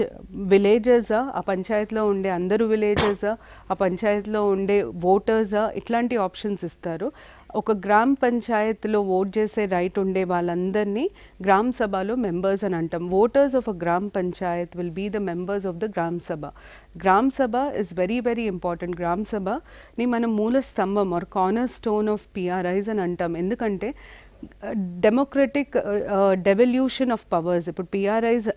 విలేజెసా ఆ పంచాయత్లో ఉండే అందరు విలేజెసా ఆ పంచాయత్లో ఉండే ఓటర్సా ఇట్లాంటి ఆప్షన్స్ ఇస్తారు ఒక గ్రామ పంచాయత్లో ఓట్ చేసే రైట్ ఉండే వాళ్ళందరినీ గ్రామ సభలో మెంబర్స్ అని అంటాం voters of a Gram Panchayat will be the members of the Gram Sabha గ్రామ సభ ఇస్ వెరీ వెరీ ఇంపార్టెంట్ గ్రామ సభని మనం మూల స్తంభం or corner stone of PRIs అని అంటాం ఎందుకంటే డెమోక్రటిక్ డెవల్యూషన్ ఆఫ్ పవర్స్ ఇప్పుడు పిఆర్ఐస్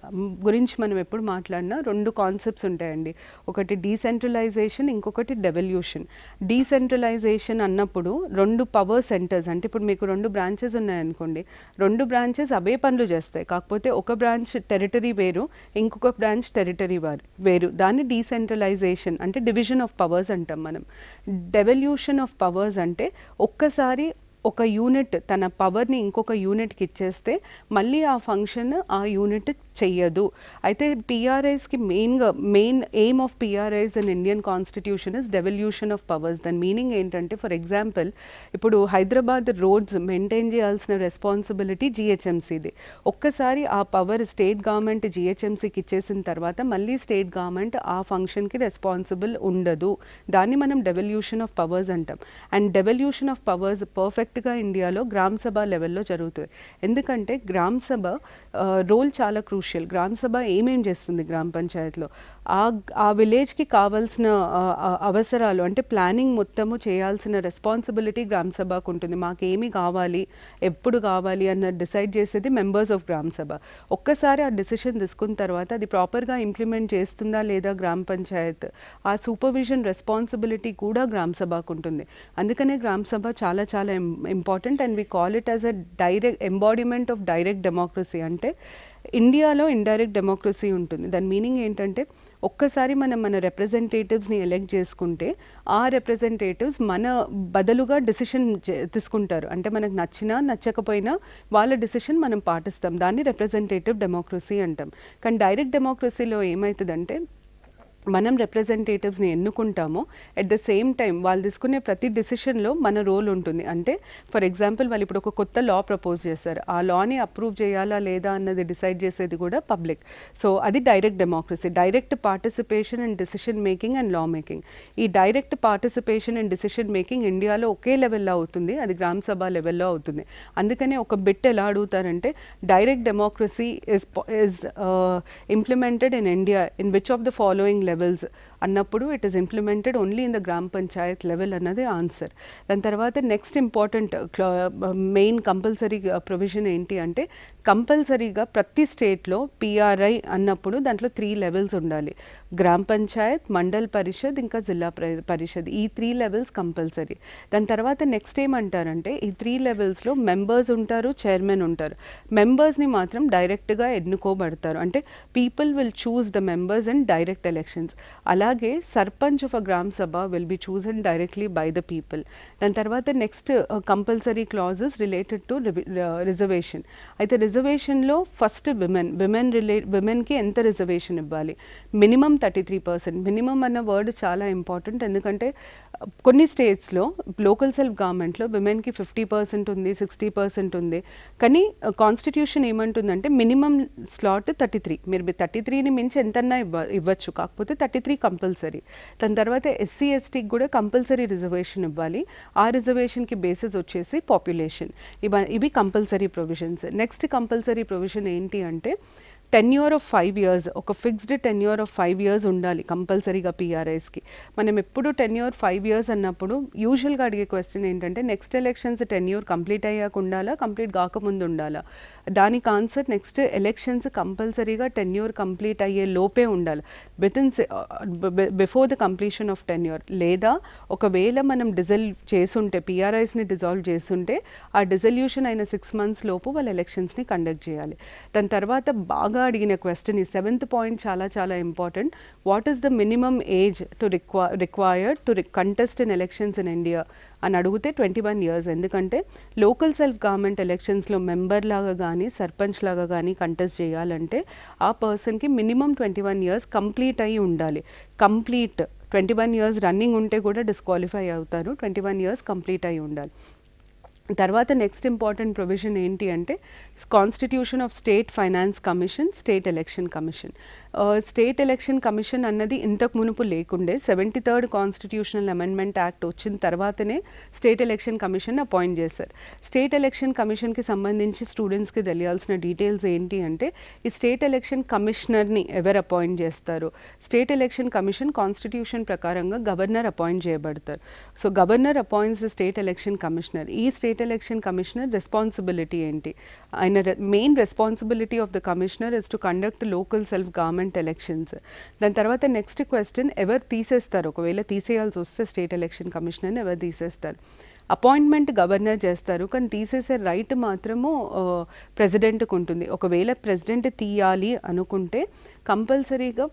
గురించి మనం ఎప్పుడు మాట్లాడినా రెండు కాన్సెప్ట్స్ ఉంటాయండి ఒకటి డీసెంట్రలైజేషన్ ఇంకొకటి డెవల్యూషన్ డీసెంట్రలైజేషన్ అన్నప్పుడు రెండు పవర్ సెంటర్స్ అంటే ఇప్పుడు మీకు రెండు బ్రాంచెస్ ఉన్నాయనుకోండి రెండు బ్రాంచెస్ అవే పనులు చేస్తాయి కాకపోతే ఒక బ్రాంచ్ టెరిటరీ వేరు ఇంకొక బ్రాంచ్ టెరిటరీ వేరు దాన్ని డీసెంట్రలైజేషన్ అంటే డివిజన్ ఆఫ్ పవర్స్ అంటాం మనం డెవల్యూషన్ ఆఫ్ పవర్స్ అంటే ఒక్కసారి ఒక యూనిట్ తన పవర్ని ఇంకొక యూనిట్కి ఇచ్చేస్తే మళ్ళీ ఆ ఫంక్షన్ ఆ యూనిట్ చెయ్యదు అయితే పిఆర్ఐస్కి మెయిన్గా main aim of PRIs and Indian constitution is devolution of powers దాని మీనింగ్ ఏంటంటే ఫర్ ఎగ్జాంపుల్ ఇప్పుడు హైదరాబాద్ రోడ్స్ మెయింటైన్ చేయాల్సిన రెస్పాన్సిబిలిటీ జిహెచ్ఎంసీది ఒక్కసారి ఆ పవర్ స్టేట్ గవర్నమెంట్ జిహెచ్ఎంసీకి ఇచ్చేసిన తర్వాత మళ్ళీ స్టేట్ గవర్నమెంట్ ఆ ఫంక్షన్కి రెస్పాన్సిబుల్ ఉండదు దాన్ని మనం డెవల్యూషన్ ఆఫ్ పవర్స్ అంటాం and devolution of powers perfect కరెక్ట్గా ఇండియాలో గ్రామ సభ లెవెల్లో జరుగుతుంది ఎందుకంటే గ్రామ సభ రోల్ చాలా క్రూషియల్ గ్రామ సభ ఏమేం చేస్తుంది గ్రామ పంచాయతీలో ఆ ఆ విలేజ్కి కావాల్సిన అవసరాలు అంటే ప్లానింగ్ మొత్తము చేయాల్సిన రెస్పాన్సిబిలిటీ గ్రామ సభకు ఉంటుంది మాకు ఏమి కావాలి ఎప్పుడు కావాలి అన్న డిసైడ్ చేసేది మెంబర్స్ ఆఫ్ గ్రామ సభ ఒక్కసారి ఆ డిసిషన్ తీసుకున్న తర్వాత అది ప్రాపర్గా ఇంప్లిమెంట్ చేస్తుందా లేదా గ్రామ పంచాయత్ ఆ సూపర్విజన్ రెస్పాన్సిబిలిటీ కూడా గ్రామ సభకు ఉంటుంది అందుకనే గ్రామ సభ చాలా చాలా important and we call it as a direct embodiment of direct democracy అంటే ఇండియాలో ఇండైరెక్ట్ డెమోక్రసీ ఉంటుంది దాని మీనింగ్ ఏంటంటే ఒక్కసారి మనం మన రిప్రజెంటేటివ్స్ని ఎలెక్ట్ చేసుకుంటే ఆ రిప్రజెంటేటివ్స్ మన బదులుగా డిసిషన్ తీసుకుంటారు అంటే మనకు నచ్చినా నచ్చకపోయినా వాళ్ళ డిసిషన్ మనం పాటిస్తాం దాన్ని రిప్రజెంటేటివ్ డెమోక్రసీ అంటాం కానీ డైరెక్ట్ డెమోక్రసీలో ఏమవుతుందంటే మనం రిప్రజెంటేటివ్స్ని ఎన్నుకుంటామో అట్ ద సేమ్ టైం వాళ్ళు తీసుకునే ప్రతి డిసిషన్లో మన రోల్ ఉంటుంది అంటే ఫర్ ఎగ్జాంపుల్ వాళ్ళు ఇప్పుడు ఒక కొత్త లా ప్రపోజ్ చేస్తారు ఆ లాని అప్రూవ్ చేయాలా లేదా అన్నది డిసైడ్ చేసేది కూడా పబ్లిక్ సో అది direct democracy direct participation and decision making and law making ఈ direct participation and decision making ఇండియాలో ఒకే లెవెల్లో అవుతుంది అది గ్రామ సభ లెవెల్లో అవుతుంది అందుకనే ఒక బిట్ ఎలా అడుగుతారంటే direct democracy is is implemented in India in which of the following levels అన్నప్పుడు it is implemented only in the Gram Panchayat level అన్నది ఆన్సర్ దాని తర్వాత next important main compulsory provision ఏంటి అంటే కంపల్సరీగా ప్రతి స్టేట్లో పిఆర్ఐ అన్నప్పుడు దాంట్లో త్రీ లెవెల్స్ ఉండాలి గ్రామ పంచాయత్ మండల్ పరిషద్ ఇంకా జిల్లా పరిషద్ ఈ త్రీ లెవెల్స్ కంపల్సరీ దాని తర్వాత నెక్స్ట్ ఏమంటారంటే ఈ త్రీ లెవెల్స్లో మెంబర్స్ ఉంటారు చైర్మన్ ఉంటారు మెంబర్స్ని మాత్రం డైరెక్ట్గా ఎన్నుకోబడతారు అంటే people will choose the members and direct elections అలా అలాగే sarpanch of a Gram Sabha will be chosen directly by the people దాని తర్వాత next compulsory clauses related to reservation అయితే రిజర్వేషన్లో ఫస్ట్ విమెన్ విమెన్ రిలే విమెన్కి ఎంత రిజర్వేషన్ ఇవ్వాలి minimum thirty three percent minimum అన్న వర్డ్ చాలా ఇంపార్టెంట్ ఎందుకంటే uh, కొన్ని స్టేట్స్లో లోకల్ సెల్ఫ్ గవర్నమెంట్లో విమెన్కి ఫిఫ్టీ పర్సెంట్ ఉంది సిక్స్టీ పర్సెంట్ ఉంది కానీ కాన్స్టిట్యూషన్ uh, ఏమంటుందంటే మినిమం స్లాట్ థర్టీ త్రీ మీరు థర్టీ త్రీని మించి ఎంతన్నా ఇవ్వ ఇవ్వచ్చు కాకపోతే థర్టీ త్రీ కంపల్సరీ కంపల్సరీ దాని తర్వాత ఎస్సీ ఎస్టీకి కూడా కంపల్సరీ రిజర్వేషన్ ఇవ్వాలి ఆ రిజర్వేషన్కి బేసిస్ వచ్చేసి పాపులేషన్ ఇవ ఇవి compulsory provisions next compulsory provision ఏంటి అంటే tenure of five years ఒక fixed tenure of five years ఉండాలి కంపల్సరీగా పీఆర్ఐస్కి మనం ఎప్పుడు టెన్ ఇయర్ ఫైవ్ ఇయర్స్ అన్నప్పుడు యూజువల్గా అడిగే క్వశ్చన్ ఏంటంటే next elections tenure complete అయ్యాక ఉండాలా కంప్లీట్ కాకముందు ఉండాలా దానికి ఆన్సర్ నెక్స్ట్ ఎలక్షన్స్ కంపల్సరీగా టెన్యూర్ కంప్లీట్ అయ్యే లోపే ఉండాలి within before the completion of tenure లేదా ఒకవేళ మనం డిజల్వ్ చేసుంటే పిఆర్ఐస్ని డిజాల్వ్ చేస్తుంటే ఆ డిజల్యూషన్ అయిన సిక్స్ మంత్స్ లోపు వాళ్ళు ఎలక్షన్స్ని కండక్ట్ చేయాలి దాని తర్వాత బాగా అడిగిన క్వశ్చన్ ఈ సెవెంత్ పాయింట్ చాలా చాలా important what is the minimum age to require required to contest in elections in India అని అడిగితే ట్వంటీ వన్ ఇయర్స్ ఎందుకంటే లోకల్ సెల్ఫ్ గవర్నమెంట్ ఎలక్షన్స్లో మెంబర్ లాగా కానీ సర్పంచ్ లాగా కానీ కంటెస్ట్ చేయాలంటే ఆ పర్సన్కి minimum twenty one years complete అయి ఉండాలి complete twenty one years running ఉంటే కూడా డిస్క్వాలిఫై అవుతారు ట్వంటీ వన్ ఇయర్స్ కంప్లీట్ అయి ఉండాలి తర్వాత నెక్స్ట్ ఇంపార్టెంట్ ప్రొవిజన్ ఏంటి అంటే constitution of state finance commission state election commission state election commission అన్నది ఇంతకు మునుపు లేకుండే seventy third constitutional amendment act వచ్చిన తర్వాతనే స్టేట్ ఎలక్షన్ కమిషన్ అపాయింట్ చేశారు స్టేట్ ఎలక్షన్ కమిషన్కి సంబంధించి స్టూడెంట్స్కి తెలియాల్సిన డీటెయిల్స్ ఏంటి అంటే ఈ స్టేట్ ఎలక్షన్ కమిషనర్ని ఎవరు అపాయింట్ చేస్తారు స్టేట్ ఎలక్షన్ కమిషన్ కాన్స్టిట్యూషన్ ప్రకారంగా గవర్నర్ అపాయింట్ చేయబడతారు so governor appoints the state election commissioner ఈ స్టేట్ ఎలక్షన్ కమిషనర్ రెస్పాన్సిబిలిటీ ఏంటి ఆయన main responsibility of the commissioner is to conduct local self government elections దాని తర్వాత next question ఎవరు తీసేస్తారు ఒకవేళ తీసేయాల్సి వస్తే స్టేట్ ఎలక్షన్ కమిషనర్ని ఎవరు తీసేస్తారు అపాయింట్మెంట్ గవర్నర్ చేస్తారు కానీ తీసేసే రైట్ మాత్రము ప్రెసిడెంట్కు ఉంటుంది ఒకవేళ ప్రెసిడెంట్ తీయాలి అనుకుంటే కంపల్సరీగా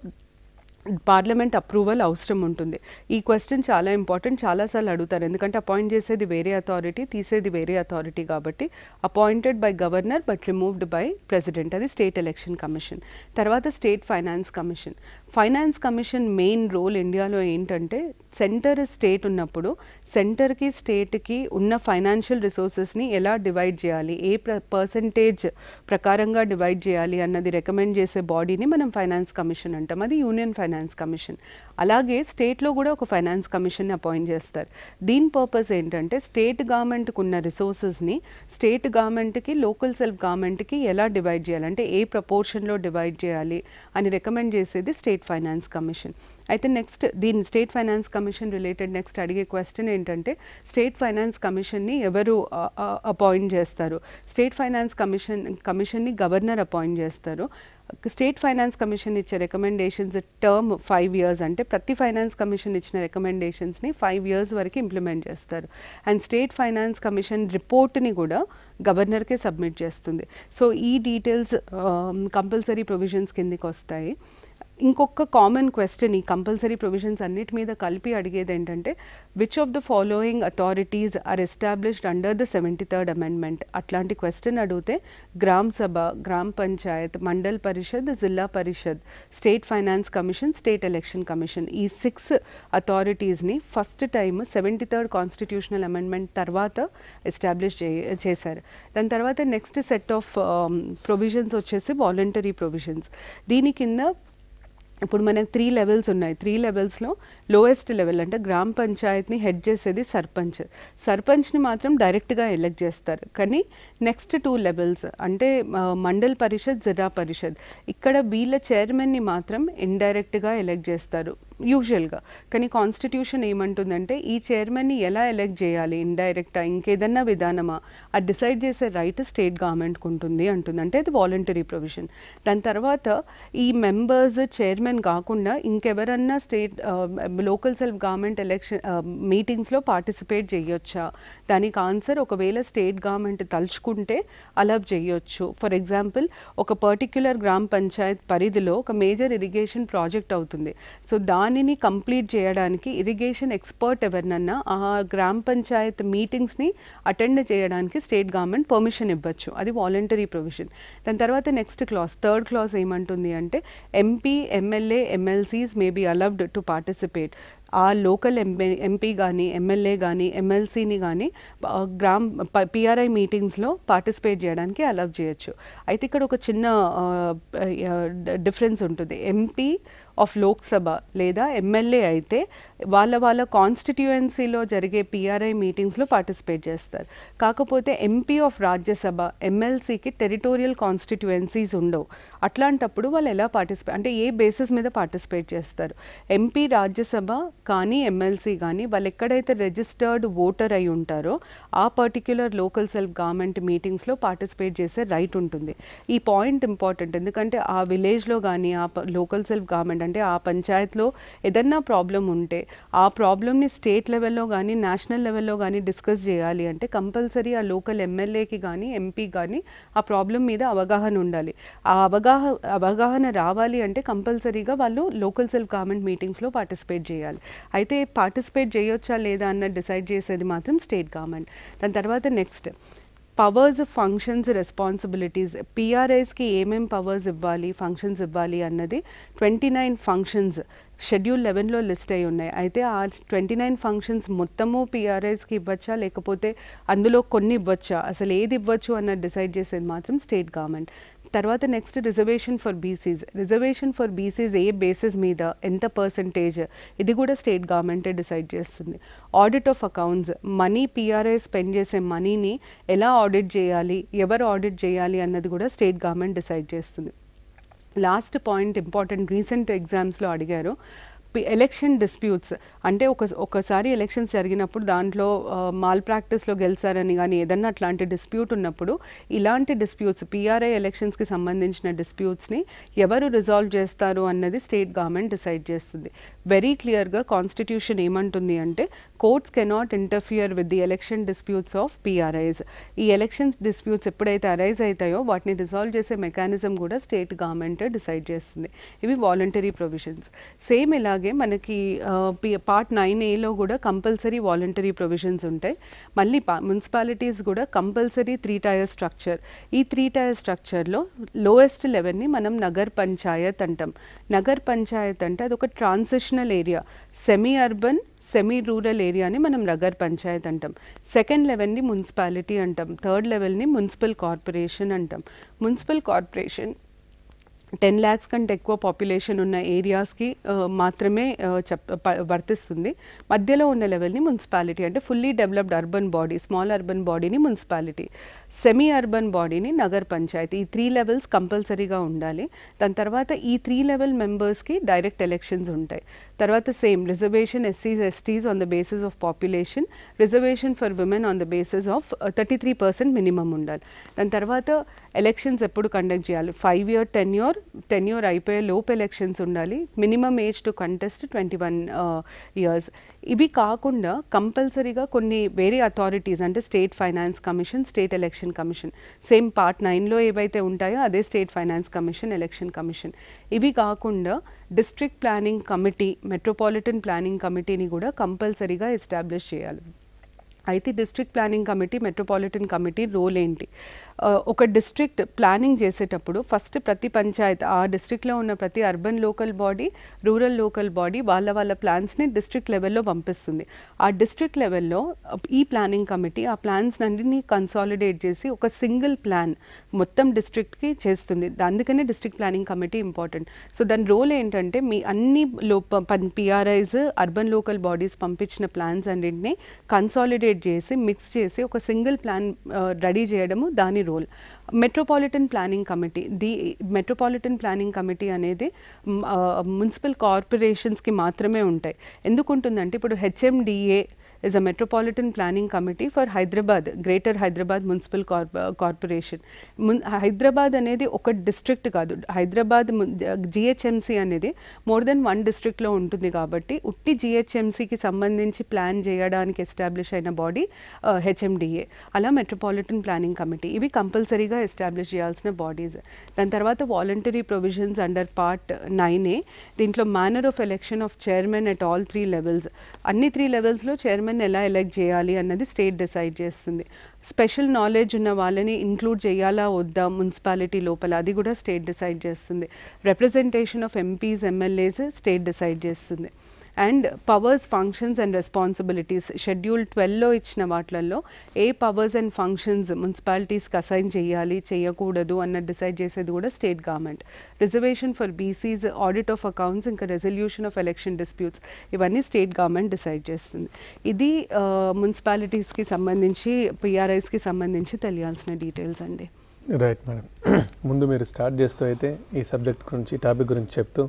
పార్లమెంట్ అప్రూవల్ అవసరం ఉంటుంది ఈ క్వశ్చన్ చాలా ఇంపార్టెంట్ చాలాసార్లు అడుగుతారు ఎందుకంటే అపాయింట్ చేసేది వేరే అథారిటీ తీసేది వేరే అథారిటీ కాబట్టి appointed by governor but removed by president అది స్టేట్ ఎలక్షన్ కమిషన్ తర్వాత state finance commission finance commission main role ఇండియాలో ఏంటంటే సెంటర్ స్టేట్ ఉన్నప్పుడు సెంటర్కి స్టేట్కి ఉన్న ఫైనాన్షియల్ రిసోర్సెస్ని ఎలా డివైడ్ చేయాలి ఏ ప్ర పర్సంటేజ్ ప్రకారంగా డివైడ్ చేయాలి అన్నది రికమెండ్ చేసే బాడీని మనం ఫైనాన్స్ కమిషన్ అంటాం అది యూనియన్ ఫైనాన్స్ కమిషన్ అలాగే స్టేట్లో కూడా ఒక ఫైనాన్స్ కమిషన్ అపాయింట్ చేస్తారు దీని పర్పస్ ఏంటంటే స్టేట్ గవర్నమెంట్కి ఉన్న రిసోర్సెస్ని స్టేట్ గవర్నమెంట్కి లోకల్ సెల్ఫ్ గవర్నమెంట్కి ఎలా డివైడ్ చేయాలి అంటే ఏ ప్రపోర్షన్లో డివైడ్ చేయాలి అని రికమెండ్ చేసేది స్టేట్ ఫైనాన్స్ కమిషన్ అయితే నెక్స్ట్ దీని state finance commission related next అడిగే క్వశ్చన్ ఏంటంటే స్టేట్ ఫైనాన్స్ కమిషన్ని ఎవరు అపాయింట్ చేస్తారు స్టేట్ ఫైనాన్స్ కమిషన్ కమిషన్ని గవర్నర్ అపాయింట్ చేస్తారు స్టేట్ ఫైనాన్స్ కమిషన్ ఇచ్చే రికమెండేషన్స్ టర్మ్ ఫైవ్ ఇయర్స్ అంటే ప్రతి ఫైనాన్స్ కమిషన్ ఇచ్చిన రికమెండేషన్స్ని ఫైవ్ ఇయర్స్ వరకు ఇంప్లిమెంట్ చేస్తారు అండ్ స్టేట్ ఫైనాన్స్ కమిషన్ రిపోర్ట్ని కూడా గవర్నర్కే సబ్మిట్ చేస్తుంది సో ఈ డీటెయిల్స్ కంపల్సరీ ప్రొవిజన్స్ కిందకి వస్తాయి ఇంకొక కామన్ క్వశ్చన్ ఈ కంపల్సరీ ప్రొవిజన్స్ అన్నిటి మీద కలిపి అడిగేది ఏంటంటే which of the following authorities are established under the seventy third amendment అట్లాంటి క్వశ్చన్ అడిగితే Gram Sabha Gram Panchayat Mandal Parishad Zilla Parishad state finance commission state election commission ఈ సిక్స్ అథారిటీస్ని first time seventy third constitutional amendment తర్వాత ఎస్టాబ్లిష్ చేశారు దాని తర్వాత నెక్స్ట్ సెట్ ఆఫ్ ప్రొవిజన్స్ వచ్చేసి voluntary provisions దీని కింద ఇప్పుడు మనకు త్రీ లెవెల్స్ ఉన్నాయి త్రీ లెవెల్స్లో లోయెస్ట్ లెవెల్ అంటే గ్రామ పంచాయత్ని హెడ్ చేసేది సర్పంచ్ సర్పంచ్ని మాత్రం డైరెక్ట్గా ఎలెక్ట్ చేస్తారు కానీ నెక్స్ట్ టూ లెవెల్స్ అంటే మండల్ పరిషత్ జిల్లా పరిషత్ ఇక్కడ వీళ్ళ చైర్మన్ని మాత్రం ఇండైరెక్ట్గా ఎలెక్ట్ చేస్తారు యూజువల్గా కానీ కాన్స్టిట్యూషన్ ఏమంటుందంటే ఈ చైర్మన్ని ఎలా ఎలెక్ట్ చేయాలి ఇండైరెక్టా ఇంకేదన్నా విధానమా అది డిసైడ్ చేసే రైట్ స్టేట్ గవర్నమెంట్కి ఉంటుంది అంటుంది అంటే అది వాలంటరీ ప్రొవిజన్ దాని తర్వాత ఈ మెంబర్స్ చైర్మన్ చైర్మన్ కాకుండా ఇంకెవరన్నా state local self government election మీటింగ్స్లో పార్టిసిపేట్ చేయొచ్చా దానికి ఆన్సర్ ఒకవేళ స్టేట్ గవర్నమెంట్ తలుచుకుంటే అలవ్ చేయొచ్చు ఫర్ ఎగ్జాంపుల్ ఒక పర్టిక్యులర్ గ్రామ పంచాయత్ పరిధిలో ఒక మేజర్ ఇరిగేషన్ ప్రాజెక్ట్ అవుతుంది సో దానిని కంప్లీట్ చేయడానికి ఇరిగేషన్ ఎక్స్పర్ట్ ఎవరినన్నా ఆ గ్రామ పంచాయత్ మీటింగ్స్ని అటెండ్ చేయడానికి స్టేట్ గవర్నమెంట్ పర్మిషన్ ఇవ్వచ్చు అది వాలంటరీ ప్రొవిజన్ దాని తర్వాత నెక్స్ట్ క్లాస్ థర్డ్ క్లాస్ ఏమంటుంది అంటే MP ML MLA MLCs may be allowed to participate ఆ లోకల్ ఎంపీ ఎంపీ కానీ ఎమ్మెల్యే కానీ ఎమ్మెల్సీని కానీ గ్రామ్ పిఆర్ఐ మీటింగ్స్లో పార్టిసిపేట్ చేయడానికి అలవ్ చేయొచ్చు అయితే ఇక్కడ ఒక చిన్న డిఫరెన్స్ ఉంటుంది ఎంపీ ఆఫ్ లోక్సభ లేదా ఎమ్మెల్యే అయితే వాళ్ళ వాళ్ళ కాన్స్టిట్యుయెన్సీలో జరిగే పిఆర్ఐ మీటింగ్స్లో పార్టిసిపేట్ చేస్తారు కాకపోతే ఎంపీ ఆఫ్ రాజ్యసభ ఎమ్మెల్సీకి టెరిటోరియల్ కాన్స్టిట్యుయెన్సీస్ ఉండవు అట్లాంటప్పుడు వాళ్ళు ఎలా పార్టిసిపేట్ అంటే ఏ బేసిస్ మీద పార్టిసిపేట్ చేస్తారు ఎంపీ రాజ్యసభ కానీ ఎమ్మెల్సీ కానీ వాళ్ళు ఎక్కడైతే రిజిస్టర్డ్ ఓటర్ అయి ఉంటారో ఆ పర్టిక్యులర్ లోకల్ సెల్ఫ్ గవర్నమెంట్ మీటింగ్స్లో పార్టిసిపేట్ చేసే రైట్ ఉంటుంది ఈ పాయింట్ ఇంపార్టెంట్ ఎందుకంటే ఆ విలేజ్లో కానీ ఆ లోకల్ సెల్ఫ్ గవర్నమెంట్ అంటే ఆ పంచాయత్లో ఏదన్నా ప్రాబ్లం ఉంటే ఆ ప్రాబ్లమ్ని స్టేట్ లెవెల్లో కానీ నేషనల్ లెవెల్లో కానీ డిస్కస్ చేయాలి అంటే కంపల్సరీ ఆ లోకల్ ఎమ్మెల్యేకి కానీ ఎంపీ కానీ ఆ ప్రాబ్లం మీద అవగాహన ఉండాలి ఆ అవగాహన అవగాహన అవగాహన రావాలి అంటే కంపల్సరీగా వాళ్ళు లోకల్ సెల్ఫ్ గవర్నమెంట్ మీటింగ్స్లో పార్టిసిపేట్ చేయాలి అయితే పార్టిసిపేట్ చేయొచ్చా లేదా అన్న డిసైడ్ చేసేది మాత్రం స్టేట్ గవర్నమెంట్ దాని తర్వాత నెక్స్ట్ పవర్స్ ఫంక్షన్స్ రెస్పాన్సిబిలిటీస్ పిఆర్ఐస్కి ఏమేం పవర్స్ ఇవ్వాలి ఫంక్షన్స్ ఇవ్వాలి అన్నది ట్వంటీ నైన్ ఫంక్షన్స్ షెడ్యూల్ లెవెన్లో లిస్ట్ అయి ఉన్నాయి అయితే ఆ ట్వంటీ నైన్ ఫంక్షన్స్ మొత్తము పిఆర్ఐస్కి ఇవ్వచ్చా లేకపోతే అందులో కొన్ని ఇవ్వచ్చా అసలు ఏది ఇవ్వచ్చు అన్నది డిసైడ్ చేసేది మాత్రం స్టేట్ గవర్నమెంట్ తర్వాత next reservation for BCs reservation for BCs ఏ బేసిస్ మీద ఎంత పర్సంటేజ్ ఇది కూడా స్టేట్ గవర్నమెంటే డిసైడ్ చేస్తుంది audit of accounts money PRI spend చేసే మనీని ఎలా ఆడిట్ చేయాలి ఎవరు ఆడిట్ చేయాలి అన్నది కూడా స్టేట్ గవర్నమెంట్ డిసైడ్ చేస్తుంది లాస్ట్ పాయింట్ ఇంపార్టెంట్ రీసెంట్ ఎగ్జామ్స్లో అడిగారు ఎలక్షన్ డిస్ప్యూట్స్ అంటే ఒక ఒకసారి ఎలక్షన్స్ జరిగినప్పుడు దాంట్లో మాల్ ప్రాక్టీస్లో గెలిచారని కానీ ఏదన్నా అట్లాంటి డిస్ప్యూట్ ఉన్నప్పుడు ఇలాంటి డిస్ప్యూట్స్ పిఆర్ఐ ఎలక్షన్స్కి సంబంధించిన డిస్ప్యూట్స్ని ఎవరు రిజాల్వ్ చేస్తారు అన్నది స్టేట్ గవర్నమెంట్ డిసైడ్ చేస్తుంది వెరీ క్లియర్గా కాన్స్టిట్యూషన్ ఏమంటుంది అంటే courts cannot interfere with the election disputes of PRIs ఈ ఎలక్షన్స్ డిస్ప్యూట్స్ ఎప్పుడైతే అరైజ్ అవుతాయో వాటిని రిజాల్వ్ చేసే మెకానిజం కూడా స్టేట్ గవర్నమెంట్ డిసైడ్ చేస్తుంది ఇవి వాలంటరీ ప్రొవిజన్స్ సేమ్ ఇలా అలాగే మనకి పార్ట్ నైన్ ఏలో కూడా కంపల్సరీ వాలంటరీ ప్రొవిజన్స్ ఉంటాయి మళ్ళీ మున్సిపాలిటీస్ కూడా కంపల్సరీ త్రీ టైర్ స్ట్రక్చర్ ఈ త్రీ టైర్ స్ట్రక్చర్లో లోయెస్ట్ లెవెల్ని మనం నగర్ పంచాయత్ అంటాం నగర్ పంచాయత్ అంటే అది ఒక transitional area semi urban semi rural ఏరియాని మనం నగర్ పంచాయత్ అంటాం సెకండ్ లెవెల్ని మున్సిపాలిటీ అంటాం థర్డ్ లెవెల్ని మున్సిపల్ కార్పొరేషన్ అంటాం మున్సిపల్ కార్పొరేషన్ టెన్ ల్యాక్స్ కంటే ఎక్కువ పాపులేషన్ ఉన్న ఏరియాస్కి మాత్రమే చెప్ప వర్తిస్తుంది మధ్యలో ఉన్న లెవెల్ని మున్సిపాలిటీ అంటే fully developed urban body small urban బాడీని మున్సిపాలిటీ సెమీ అర్బన్ బాడీని నగర్ పంచాయతీ ఈ త్రీ లెవెల్స్ కంపల్సరీగా ఉండాలి దాని తర్వాత ఈ త్రీ లెవెల్ మెంబర్స్కి డైరెక్ట్ ఎలక్షన్స్ ఉంటాయి తర్వాత సేమ్ రిజర్వేషన్ ఎస్సీస్ STs on the basis of population reservation for women on the basis of thirty three percent minimum ఉండాలి దాని తర్వాత ఎలక్షన్స్ ఎప్పుడు కండక్ట్ చేయాలి five year ten year ten year అయిపోయే లోపు ఎలక్షన్స్ ఉండాలి minimum age to contest twenty one years ఇవి కాకుండా కంపల్సరీగా కొన్ని వేరే అథారిటీస్ అంటే state finance commission state election commission same part నైన్లో ఏవైతే ఉంటాయో అదే state finance commission election commission ఇవి కాకుండా district planning committee metropolitan planning కమిటీని కూడా కంపల్సరీగా ఎస్టాబ్లిష్ చేయాలి అయితే district planning committee metropolitan committee role ఏంటి ఒక డిస్ట్రిక్ట్ ప్లానింగ్ చేసేటప్పుడు ఫస్ట్ ప్రతి పంచాయత్ ఆ డిస్ట్రిక్ట్లో ఉన్న ప్రతి urban local body rural local body వాళ్ళ వాళ్ళ ప్లాన్స్ని డిస్ట్రిక్ట్ లెవెల్లో పంపిస్తుంది ఆ డిస్ట్రిక్ట్ లెవెల్లో ఈ ప్లానింగ్ కమిటీ ఆ ప్లాన్స్ అన్నింటినీ కన్సాలిడేట్ చేసి ఒక సింగిల్ ప్లాన్ మొత్తం డిస్ట్రిక్ట్కి చేస్తుంది అందుకనే district planning committee important so దాని రోల్ ఏంటంటే మీ అన్ని లో పిఆర్ఐస్ అర్బన్ లోకల్ బాడీస్ పంపించిన ప్లాన్స్ అన్నింటినీ కన్సాలిడేట్ చేసి మిక్స్ చేసి ఒక సింగిల్ ప్లాన్ రెడీ చేయడము దాని role metropolitan planning committee the metropolitan planning committee అనేది మున్సిపల్ కార్పొరేషన్స్కి మాత్రమే ఉంటాయి ఎందుకుంటుందంటే ఇప్పుడు HMDA is a Metropolitan Planning Committee for Hyderabad, Greater Hyderabad Municipal Corp uh, Corporation. Mun Hyderabad అనేది ఒక డిస్ట్రిక్ట్ కాదు హైదరాబాద్ జిహెచ్ఎంసీ uh, అనేది మోర్ దెన్ వన్ డిస్ట్రిక్ట్లో ఉంటుంది కాబట్టి ఉట్టి జిహెచ్ఎంసీకి సంబంధించి ప్లాన్ చేయడానికి ఎస్టాబ్లిష్ అయిన బాడీ హెచ్ఎండిఏ uh, అలా మెట్రోపాలిటన్ ప్లానింగ్ కమిటీ ఇవి కంపల్సరీగా ఎస్టాబ్లిష్ చేయాల్సిన బాడీస్ దాని తర్వాత వాలంటరీ ప్రొవిజన్స్ అండర్ పార్ట్ నైనే దీంట్లో manner of election of chairman at all three levels అన్ని త్రీ లెవెల్స్లో చైర్మన్ చైర్మన్ ఎలా ఎలెక్ట్ చేయాలి అన్నది స్టేట్ డిసైడ్ చేస్తుంది స్పెషల్ నాలెడ్జ్ ఉన్న వాళ్ళని ఇంక్లూడ్ చేయాలా వద్దా మున్సిపాలిటీ లోపల అది కూడా స్టేట్ డిసైడ్ చేస్తుంది representation of MPs MLAs state decide చేస్తుంది and powers functions and responsibilities schedule ట్వెల్వ్లో ఇచ్చిన వాటిల్లో ఏ పవర్స్ అండ్ ఫంక్షన్స్ మున్సిపాలిటీస్కి అసైన్ చేయాలి చేయకూడదు అన్నది డిసైడ్ చేసేది కూడా state government reservation for BCs audit of accounts ఇంకా రెజల్యూషన్ ఆఫ్ ఎలక్షన్ డిస్ప్యూట్స్ ఇవన్నీ స్టేట్ గవర్నమెంట్ డిసైడ్ చేస్తుంది ఇది మున్సిపాలిటీస్కి సంబంధించి పిఆర్ఐస్కి సంబంధించి తెలియాల్సిన డీటెయిల్స్ అండి రైట్ మేడం ముందు మీరు స్టార్ట్ చేస్తూ అయితే ఈ సబ్జెక్ట్ గురించి టాపిక్ గురించి చెప్తూ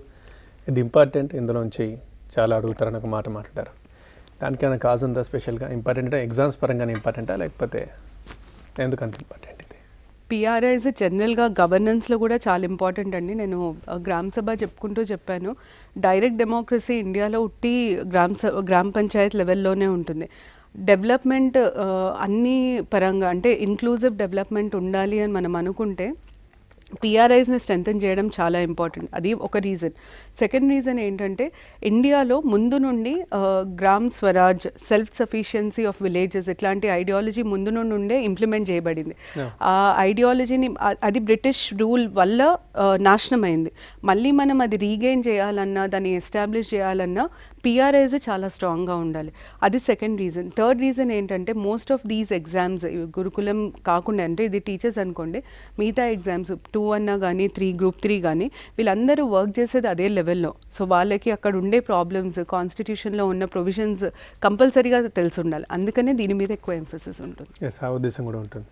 ఇది ఇంపార్టెంట్ ఇందులోంచి చాలా అడుగుతారని ఒక మాట మాట్లాడారు దానికైనా కాజ్ ఉందా స్పెషల్గా ఇంపార్టెంట్ ఎగ్జామ్స్ పరంగానే ఇంపార్టెంటా లేకపోతే ఎందుకంత ఇంపార్టెంట్ ఇది పిఆర్ఐస్ జనరల్గా గవర్నెన్స్లో కూడా చాలా ఇంపార్టెంట్ అండి నేను గ్రామ సభ చెప్పుకుంటూ చెప్పాను డైరెక్ట్ డెమోక్రసీ ఇండియాలో ఉట్టి గ్రామ సభ గ్రామ పంచాయత్ లెవెల్లోనే ఉంటుంది డెవలప్మెంట్ అన్ని పరంగా అంటే ఇన్క్లూజివ్ డెవలప్మెంట్ ఉండాలి అని మనం అనుకుంటే పిఆర్ఐస్ని స్ట్రెంథన్ చేయడం చాలా ఇంపార్టెంట్ అది ఒక రీజన్ సెకండ్ రీజన్ ఏంటంటే ఇండియాలో ముందు నుండి gram swaraj self sufficiency of villages ఇట్లాంటి ఐడియాలజీ ముందు నుండి ఉండే ఇంప్లిమెంట్ చేయబడింది ఆ ఐడియాలజీని అది బ్రిటిష్ రూల్ వల్ల నాశనమైంది మళ్ళీ మనం అది రీగెయిన్ చేయాలన్నా దాన్ని ఎస్టాబ్లిష్ చేయాలన్నా పిఆర్ఐజ్ చాలా స్ట్రాంగ్గా ఉండాలి అది సెకండ్ రీజన్ థర్డ్ రీజన్ ఏంటంటే most of these exams Gurukulam కాకుండా అంటే ఇది టీచర్స్ అనుకోండి మిగతా ఎగ్జామ్స్ టూ అన్నా కానీ త్రీ గ్రూప్ త్రీ కానీ వీళ్ళందరూ వర్క్ చేసేది అదే లెవెల్లో సో వాళ్ళకి అక్కడ ఉండే ప్రాబ్లమ్స్ కాన్స్టిట్యూషన్లో ఉన్న ప్రొవిజన్స్ కంపల్సరీగా తెలిసి ఉండాలి అందుకనే దీని మీద ఎక్కువ ఎంఫోసిస్ ఉంటుంది ఆ ఉద్దేశం కూడా ఉంటుంది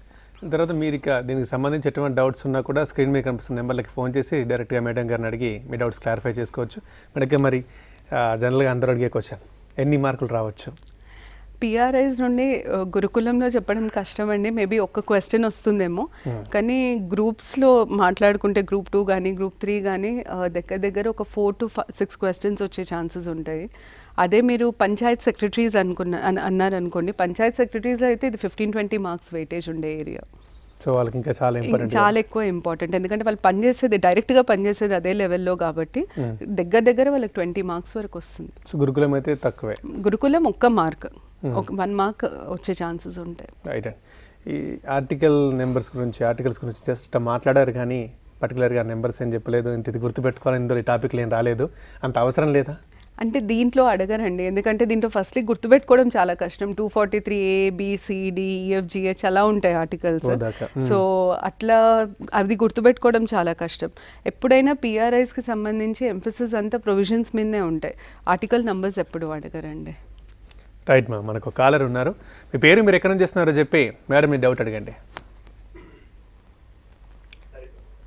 తర్వాత మీరు ఇక దీనికి సంబంధించి ఎటువంటి డౌట్స్ ఉన్నా కూడా స్క్రీన్ మీద కనిపిస్తున్న నెంబర్లకి ఫోన్ చేసి డైరెక్ట్గా మేడం గారిని అడిగి మీ డౌట్స్ క్లారిఫై చేసుకోవచ్చు మేడం మరి జనరల్గా అందరూ అడిగే క్వశ్చన్ ఎన్ని మార్కులు రావచ్చు పిఆర్ఐస్ నుండి గురుకులంలో చెప్పడం కష్టం అండి మేబీ ఒక్క క్వశ్చన్ వస్తుందేమో hmm. కానీ గ్రూప్స్లో మాట్లాడుకుంటే గ్రూప్ టూ కానీ గ్రూప్ త్రీ కానీ దగ్గర దగ్గర ఒక ఫోర్ టు సిక్స్ క్వశ్చన్స్ వచ్చే ఛాన్సెస్ ఉంటాయి అదే మీరు పంచాయత్ సెక్రటరీస్ అనుకున్న అన్నారనుకోండి పంచాయత్ సెక్రటరీస్ అయితే ఇది ఫిఫ్టీన్ ట్వంటీ మార్క్స్ వెయిటేజ్ ఉండే ఏరియా సో వాళ్ళకి ఇంకా చాలా ఇంపార్టెంట్ చాలా ఎక్కువ ఇంపార్టెంట్ ఎందుకంటే వాళ్ళు పనిచేసేది డైరెక్ట్ గా పనిచేసేది అదే లెవెల్లో కాబట్టి hmm. దగ్గర దగ్గర వాళ్ళకి ట్వంటీ మార్క్స్ వరకు వస్తుంది సో గురుకులం అయితే తక్కువే గురుకులం ఒక్క మార్క్ hmm. ఒక వన్ మార్క్ వచ్చే ఛాన్సెస్ ఉంటాయి రైట్ ఈ ఆర్టికల్ నెంబర్స్ గురించి ఆర్టికల్స్ గురించి జస్ట్ మాట్లాడారు కానీ పర్టికులర్గా నెంబర్స్ ఏం చెప్పలేదు ఇంత ఇది గుర్తుపెట్టుకోవాలి ఇందులో ఈ టాపిక్లు ఏం రాలేదు అంత అవసరం లేదా అంటే దీంట్లో అడగరండి ఎందుకంటే దీంట్లో ఫస్ట్లీ గుర్తుపెట్టుకోవడం చాలా కష్టం టూ ఫార్టీ త్రీ ఏ బిసిడిఈఎఫ్జిహెచ్ అలా ఉంటాయి ఆర్టికల్స్ సో అట్లా అది గుర్తుపెట్టుకోవడం చాలా కష్టం ఎప్పుడైనా పిఆర్ఐస్కి సంబంధించి ఎంఫసిస్ అంతా ప్రొవిజన్స్ మీదే ఉంటాయి ఆర్టికల్ నంబర్స్ ఎప్పుడు అడగరండి రైట్ మ్యామ్ మనకు కాలర్ ఉన్నారు మీ పేరు మీరు ఎక్కడ నుంచి చేస్తున్నారో చెప్పి మేడం మీ డౌట్ అడగండి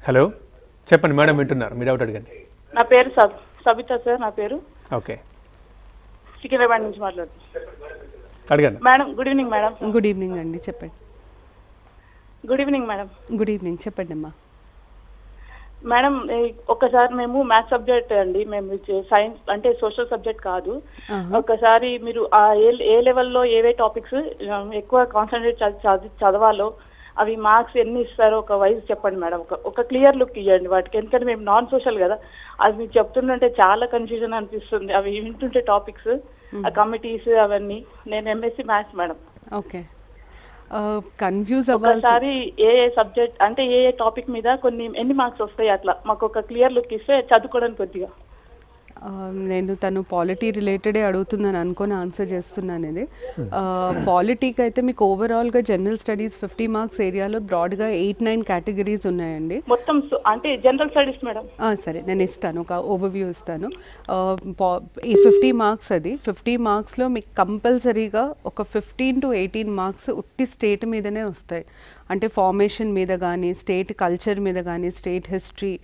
హలో చెప్పండి మేడం వింటున్నారు మీ డౌట్ అడగండి నా పేరు సబితా సార్ నా పేరు ఓకే సికింద్రాబాద్ నుంచి మాట్లాడుతున్నాను madam good evening madam good evening అండి చెప్పండి good evening madam good evening చెప్పండి అమ్మా మేడం ఒకసారి మేము మ్యాథ్స్ సబ్జెక్ట్ అండి మేము సైన్స్ అంటే సోషల్ సబ్జెక్ట్ కాదు ఒకసారి మీరు ఆ ఏ లెవెల్లో ఏవే టాపిక్స్ ఎక్కువ కాన్సన్ట్రేట్ చదవాలో అవి మార్క్స్ ఎన్ని ఇస్తారో ఒక వైజ్ చెప్పండి మేడం ఒక ఒక క్లియర్ లుక్ ఇవ్వండి వాటికి ఎందుకంటే మేము నాన్ సోషల్ కదా అది మీకు చెప్తుంటే చాలా కన్ఫ్యూజన్ అనిపిస్తుంది అవి వింటుంటే టాపిక్స్ ఆ కమిటీస్ అవన్నీ నేను MSc maths madam okay confuse ఒకసారి ఏ ఏ సబ్జెక్ట్ అంటే ఏ ఏ టాపిక్ మీద కొన్ని ఎన్ని మార్క్స్ వస్తాయి అట్లా మాకు ఒక క్లియర్ లుక్ ఇస్తే చదువుకోవడానికి కొద్దిగా Um, నేను తను పాలిటీ రిలేటెడే అడుగుతుందని అనుకొని ఆన్సర్ చేస్తున్నాను ఇది పాలిటీకి hmm. uh, అయితే మీకు ఓవరాల్గా జనరల్ స్టడీస్ ఫిఫ్టీ మార్క్స్ ఏరియాలో బ్రాడ్గా ఎయిట్ నైన్ కేటగిరీస్ ఉన్నాయండి మొత్తం అంటే జనరల్ స్టడీస్ మేడం సరే నేను ఇస్తాను ఒక ఓవర్వ్యూ ఇస్తాను uh, ఈ ఫిఫ్టీ మార్క్స్ అది ఫిఫ్టీ మార్క్స్లో మీకు కంపల్సరీగా ఒక ఫిఫ్టీన్ టు ఎయిటీన్ మార్క్స్ ఉట్టి స్టేట్ మీదనే వస్తాయి అంటే ఫార్మేషన్ మీద కానీ స్టేట్ కల్చర్ మీద కానీ స్టేట్ హిస్టరీ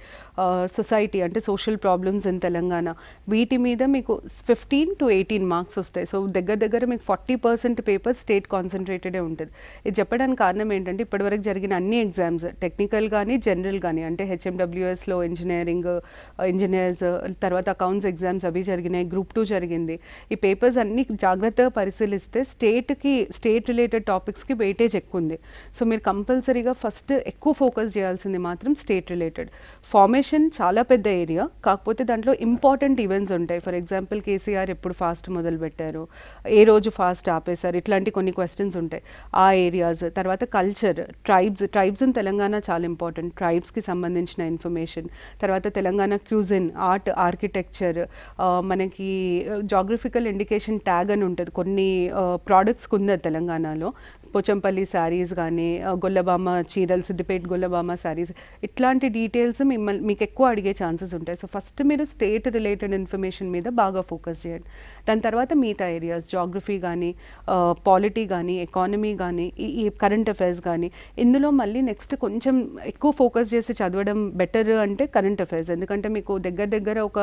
సొసైటీ అంటే సోషల్ ప్రాబ్లమ్స్ ఇన్ తెలంగాణ వీటి మీద మీకు ఫిఫ్టీన్ టు ఎయిటీన్ మార్క్స్ వస్తాయి సో దగ్గర దగ్గర మీకు ఫార్టీ పర్సెంట్ పేపర్స్ స్టేట్ కాన్సన్ట్రేటెడే ఉంటుంది ఇది చెప్పడానికి కారణం ఏంటంటే ఇప్పటివరకు జరిగిన అన్ని ఎగ్జామ్స్ టెక్నికల్ కానీ జనరల్ కానీ అంటే హెచ్ఎండబ్ల్యూఎస్లో ఇంజనీరింగ్ ఇంజనీర్స్ తర్వాత అకౌంట్స్ ఎగ్జామ్స్ అవి జరిగినాయి గ్రూప్ టూ జరిగింది ఈ పేపర్స్ అన్ని జాగ్రత్తగా పరిశీలిస్తే స్టేట్కి స్టేట్ రిలేటెడ్ టాపిక్స్కి వెయిటేజ్ ఎక్కువ ఉంది సో మీరు కంపల్సరీగా ఫస్ట్ ఎక్కువ ఫోకస్ చేయాల్సింది మాత్రం స్టేట్ రిలేటెడ్ ఫార్మేషన్ మిషన్ చాలా పెద్ద ఏరియా కాకపోతే దాంట్లో ఇంపార్టెంట్ ఈవెంట్స్ ఉంటాయి ఫర్ ఎగ్జాంపుల్ కేసీఆర్ ఎప్పుడు ఫాస్ట్ మొదలు పెట్టారు ఏ రోజు ఫాస్ట్ ఆపేశారు ఇట్లాంటి కొన్ని క్వశ్చన్స్ ఉంటాయి ఆ ఏరియాస్ తర్వాత culture tribes tribes in Telangana చాలా ఇంపార్టెంట్ ట్రైబ్స్కి సంబంధించిన ఇన్ఫర్మేషన్ తర్వాత తెలంగాణ క్యూజిన్ ఆర్ట్ ఆర్కిటెక్చర్ మనకి జాగ్రఫికల్ ఇండికేషన్ ట్యాగ్ అని ఉంటుంది కొన్ని ప్రోడక్ట్స్కి uh, ఉంది తెలంగాణలో పోచంపల్లి శారీస్ కానీ గొల్లబామ చీరలు సిద్దిపేట గొల్లబామ శారీస్ ఇట్లాంటి డీటెయిల్స్ మిమ్మల్ని మీకు ఎక్కువ అడిగే ఛాన్సెస్ ఉంటాయి సో ఫస్ట్ మీరు స్టేట్ రిలేటెడ్ ఇన్ఫర్మేషన్ మీద బాగా ఫోకస్ చేయండి దాని తర్వాత మిగతా ఏరియాస్ జాగ్రఫీ కానీ పాలిటీ కానీ ఎకానమీ కానీ ఈ కరెంట్ అఫైర్స్ కానీ ఇందులో మళ్ళీ నెక్స్ట్ కొంచెం ఎక్కువ ఫోకస్ చేసి చదవడం బెటర్ అంటే కరెంట్ అఫైర్స్ ఎందుకంటే మీకు దగ్గర దగ్గర ఒక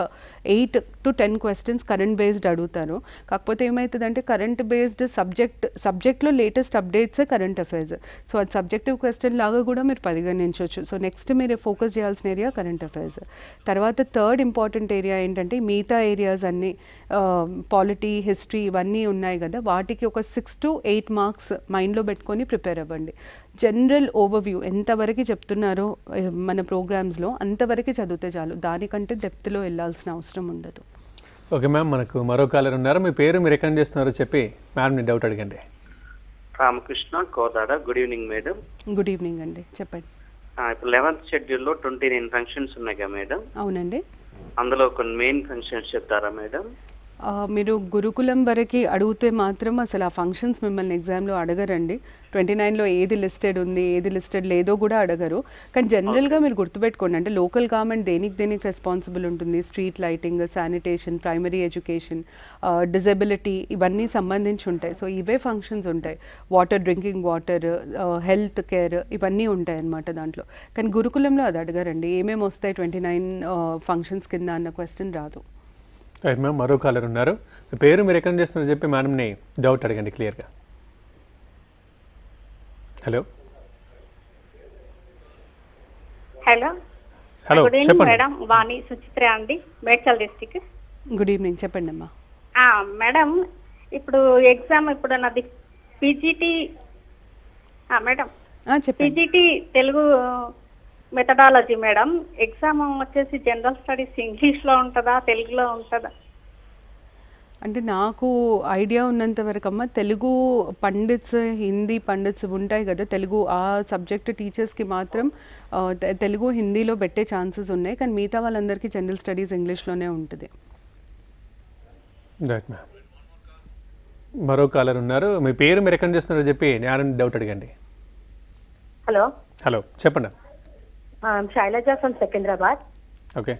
eight to ten questions current based అడుగుతారు కాకపోతే ఏమవుతుందంటే కరెంట్ బేస్డ్ సబ్జెక్ట్ సబ్జెక్ట్లో latest update updates current affairs so అది సబ్జెక్టివ్ క్వశ్చన్ లాగా కూడా మీరు పరిగణించవచ్చు సో నెక్స్ట్ మీరు ఫోకస్ చేయాల్సిన ఏరియా కరెంట్ అఫైర్స్ తర్వాత థర్డ్ ఇంపార్టెంట్ ఏరియా ఏంటంటే మిగతా ఏరియాస్ అన్నీ పాలిటీ హిస్టరీ ఇవన్నీ ఉన్నాయి కదా వాటికి ఒక సిక్స్ టు ఎయిట్ మార్క్స్ మైండ్లో పెట్టుకొని ప్రిపేర్ అవ్వండి జనరల్ ఓవర్వ్యూ ఎంతవరకు చెప్తున్నారో మన ప్రోగ్రామ్స్లో అంతవరకు చదివితే చాలు దానికంటే డెప్త్లో వెళ్ళాల్సిన అవసరం ఉండదు ఓకే మ్యామ్ మనకు మరో కాలర్ ఉన్నారు మీ పేరు మీరు రికమెండ్ చేస్తున్నారో చెప్పి మ్యామ్ డౌట్ అడగండి Ramakrishna Kodad good evening madam good evening అండి చెప్పండి ఇప్పుడు లెవెన్త్ లో ట్వంటీ నైన్ ఫంక్షన్స్ ఉన్నాయి కదా మేడం అవునండి అందులో కొన్ని మెయిన్ ఫంక్షన్స్ చెప్తారా మేడం మీరు గురుకులం వరకు అడిగితే మాత్రం అసలు ఆ ఫంక్షన్స్ మిమ్మల్ని ఎగ్జామ్లో అడగరండి ట్వంటీ నైన్లో ఏది లిస్టెడ్ ఉంది ఏది లిస్టెడ్ లేదో కూడా అడగరు కానీ జనరల్గా మీరు గుర్తుపెట్టుకోండి అంటే లోకల్ గవర్నమెంట్ దేనికి దేనికి రెస్పాన్సిబుల్ ఉంటుంది street lighting sanitation primary education disability ఇవన్నీ సంబంధించి ఉంటాయి సో ఇవే ఫంక్షన్స్ ఉంటాయి water drinking water health care ఇవన్నీ ఉంటాయి అన్నమాట దాంట్లో కానీ గురుకులంలో అది అడగరండి ఏమేమి వస్తాయి ట్వంటీ నైన్ ఫంక్షన్స్ కింద అన్న క్వశ్చన్ రాదు రైట్ మ్యామ్ మరో కాలర్ ఉన్నారు మీ పేరు మీరు ఎక్కడ చేస్తున్నారు చెప్పి మేడంని డౌట్ అడగండి క్లియర్గా హలో హలో హలో చెప్పండి మేడం వాణి సుచిత్ర అండి మేడ్చల్ డిస్టిక్ గుడ్ ఈవినింగ్ చెప్పండి అమ్మా మేడం ఇప్పుడు ఎగ్జామ్ ఇప్పుడు నాది PGT madam PGT Telugu methodology madam exam వచ్చేసి జనరల్ స్టడీస్ ఇంగ్లీష్లో ఉంటుందా తెలుగులో ఉంటుందా అంటే నాకు ఐడియా ఉన్నంత వరకు అమ్మ తెలుగు పండిట్స్ హిందీ పండిట్స్ ఉంటాయి కదా తెలుగు ఆ సబ్జెక్ట్ టీచర్స్కి మాత్రం తెలుగు హిందీలో పెట్టే ఛాన్సెస్ ఉన్నాయి కానీ మిగతా వాళ్ళందరికీ జనరల్ స్టడీస్ ఇంగ్లీష్లోనే ఉంటుంది మరో కాలర్ ఉన్నారు మీ పేరు మీరు ఎక్కడ చేస్తున్నారో చెప్పి నేను డౌట్ అడిగండి హలో హలో చెప్పండి I'm um, Shailaja from Secunderabad. Okay.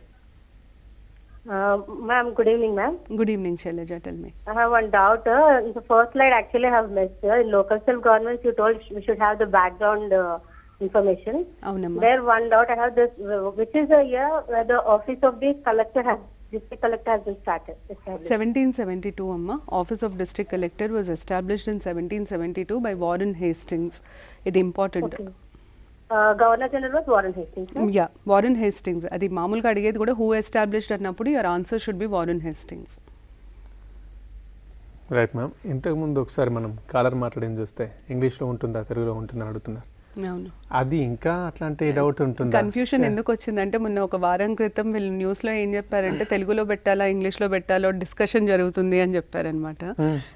Uh, ma'am, good evening, ma'am. Good evening, Shailaja. Tell me. I have one doubt. Uh, the first slide actually I have missed. Uh, in local self governments, you told we should have the background uh, information. Oh, no, there, one doubt I have this, uh, which is the year where the office of the collector has district collector has been started. 1772, Amma. Office of district collector was established in 1772 by Warren Hastings. It important. Okay. Warren Hastings Warren Hastings అది మామూలుగా అడిగేది కూడా who established అన్నప్పుడు your answer should be Warren Hastings right ma'am ఇంతకుముందు ఒకసారి మనం caller మాట్లాడింది చూస్తే ఇంగ్లీష్లో ఉంటుందా తెలుగులో ఉంటుందని అడుగుతున్నారు అది ఇంకా అట్లాంటి డౌట్ ఉంటుంది కన్ఫ్యూషన్ ఎందుకు వచ్చిందంటే మొన్న ఒక వారం క్రితం వీళ్ళు న్యూస్ లో ఏం చెప్పారంటే తెలుగులో పెట్టాలా ఇంగ్లీష్ లో పెట్టాలో డిస్కషన్ జరుగుతుంది అని చెప్పారనమాట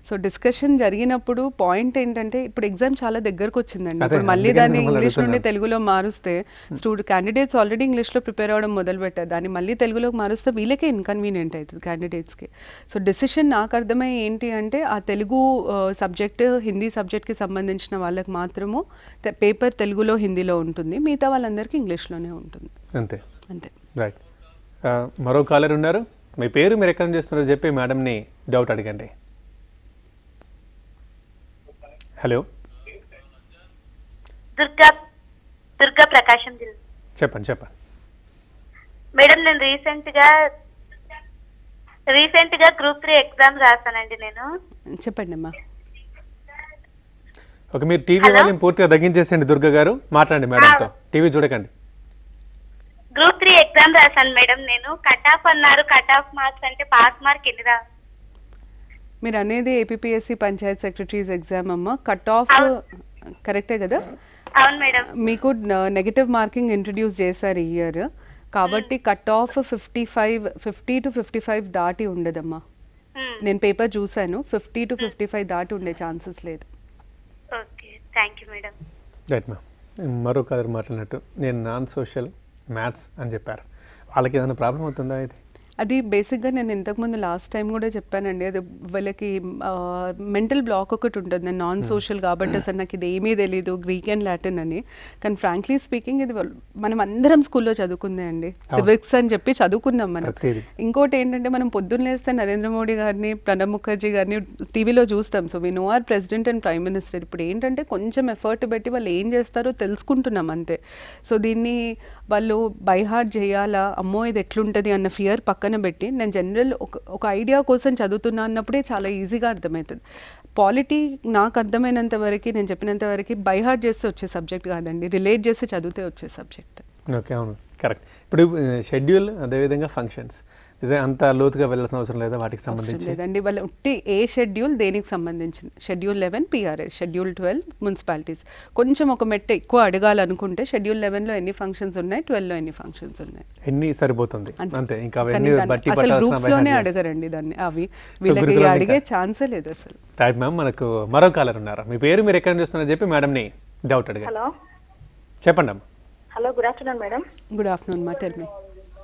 సో డిస్కషన్ జరిగినప్పుడు పాయింట్ ఏంటంటే ఇప్పుడు ఎగ్జామ్ చాలా దగ్గరకు వచ్చిందండి ఇప్పుడు మళ్ళీ దాన్ని ఇంగ్లీష్ నుండి తెలుగులో మారుస్తే స్టూడెంట్ క్యాండిడేట్స్ ఆల్రెడీ ఇంగ్లీష్ లో ప్రిపేర్ అవ్వడం మొదలు పెట్టారు దాన్ని మళ్ళీ తెలుగులోకి మారుస్తే వీళ్ళకే ఇన్కన్వీనియంట్ అవుతుంది క్యాండిడేట్స్ కి సో డిసిషన్ నాకు అర్థమై ఏంటి అంటే ఆ Telugu subject uh, Hindi subject కి సంబంధించిన వాళ్ళకి మాత్రము పేపర్ ఒకరు తెలుగులో హిందీలో ఉంటుంది మిగతా వాళ్ళందరికీ ఇంగ్లీష్లోనే ఉంటుంది అంతే అంతే రైట్ మరో కాలర్ ఉన్నారు మీ పేరు మీరు ఎక్కడ చేస్తున్నారు చెప్పి మేడంని డౌట్ అడగండి హలో దుర్గా దుర్గా ప్రకాశం చెప్పండి చెప్పండి మేడం నేను రీసెంట్గా రీసెంట్గా రీసెంట్ గా గ్రూప్ త్రీ ఎగ్జామ్ రాశానండి నేను చెప్పండి అమ్మా ఓకే మీరు టీవీ వాల్యూమ్ పూర్తిగా తగ్గించేసండి దుర్గ గారు మాట్లాడండి తో టీవీ చూడకండి గ్రూప్ త్రీ ఎగ్జామ్ రాశాను మేడం నేను కట్ ఆఫ్ అన్నారు కట్ ఆఫ్ మార్క్స్ అంటే పాస్ మార్క్ ఎన్ని రా మీరు అనేది ఏపీఎస్సి పంచాయత్ సెక్రటరీస్ ఎగ్జామ్ అమ్మ కట్ ఆఫ్ కరెక్టే కదా మేడం మీకు నెగటివ్ మార్కింగ్ ఇంట్రడ్యూస్ చేశారు ఈ ఇయర్ కాబట్టి cut off fifty five fifty to fifty five దాటి ఉండదమ్మా నేను పేపర్ చూశాను ఫిఫ్టీ టు ఫిఫ్టీ ఫైవ్ దాటి ఉండే ఛాన్సెస్ లేదు thank you madam right ma'am మరో కాలర్ మాట్లాడినట్టు నేను నాన్ సోషల్ మ్యాథ్స్ అని చెప్పారు వాళ్ళకి ఏదైనా ప్రాబ్లం అవుతుందా ఇది అది బేసిక్గా నేను ఇంతకుముందు లాస్ట్ టైం కూడా చెప్పానండి అది వాళ్ళకి మెంటల్ బ్లాక్ ఒకటి ఉంటుంది నేను నాన్ సోషల్ కాబట్టి అసలు నాకు ఇది ఏమీ తెలియదు గ్రీక్ అండ్ లాటిన్ అని కానీ ఫ్రాంక్లీ స్పీకింగ్ ఇది మనం అందరం స్కూల్లో చదువుకుందే అండి సివిక్స్ అని చెప్పి చదువుకున్నాం మనం ఇంకోటి ఏంటంటే మనం పొద్దున్న లేస్తే నరేంద్ర మోడీ గారిని ప్రణబ్ ముఖర్జీ గారిని టీవీలో చూస్తాం so we know our president and prime minister ఇప్పుడు ఏంటంటే కొంచెం ఎఫర్ట్ పెట్టి వాళ్ళు ఏం చేస్తారో తెలుసుకుంటున్నాం అంతే సో దీన్ని వాళ్ళు బైహార్ట్ చేయాలా అమ్మో ఇది ఎట్లుంటుంది అన్న ఫియర్ పక్క పక్కన పెట్టి నేను జనరల్ ఒక ఒక ఐడియా కోసం చదువుతున్నా అన్నప్పుడే చాలా ఈజీగా అర్థమవుతుంది పాలిటీ నాకు అర్థమైనంత వరకు నేను చెప్పినంత వరకు బైహార్ట్ చేస్తే వచ్చే సబ్జెక్ట్ కాదండి రిలేట్ చేస్తే చదివితే వచ్చే సబ్జెక్ట్ ఓకే అవును కరెక్ట్ ఇప్పుడు షెడ్యూల్ uh, అదేవిధంగా ఫంక్షన్స్ అంత లోతుగా వెళ్ళాల్సిన అవసరం లేదా వాటికి సంబంధించి లేదండి వాళ్ళ ఉట్టి ఏ షెడ్యూల్ దేనికి సంబంధించింది schedule eleven PRs schedule twelve municipalities కొంచెం ఒక మెట్ట ఎక్కువ అడగాలనుకుంటే షెడ్యూల్ లెవెన్ లో ఎన్ని ఫంక్షన్స్ ఉన్నాయి ట్వెల్వ్ లో ఎన్ని ఫంక్షన్స్ ఉన్నాయి ఎన్ని సరిపోతుంది అంతే ఇంకా అసలు గ్రూప్స్లోనే అడగరండి దాన్ని అవి వీళ్ళకి అడిగే ఛాన్స్ లేదు అసలు రైట్ మ్యామ్ మనకు మరో కాలర్ ఉన్నారు మీ పేరు మీరు ఎక్కడ చూస్తున్నారో చెప్పి మేడం ని డౌట్ అడిగారు హలో చెప్పండి hello good afternoon madam good afternoon ma'am tell me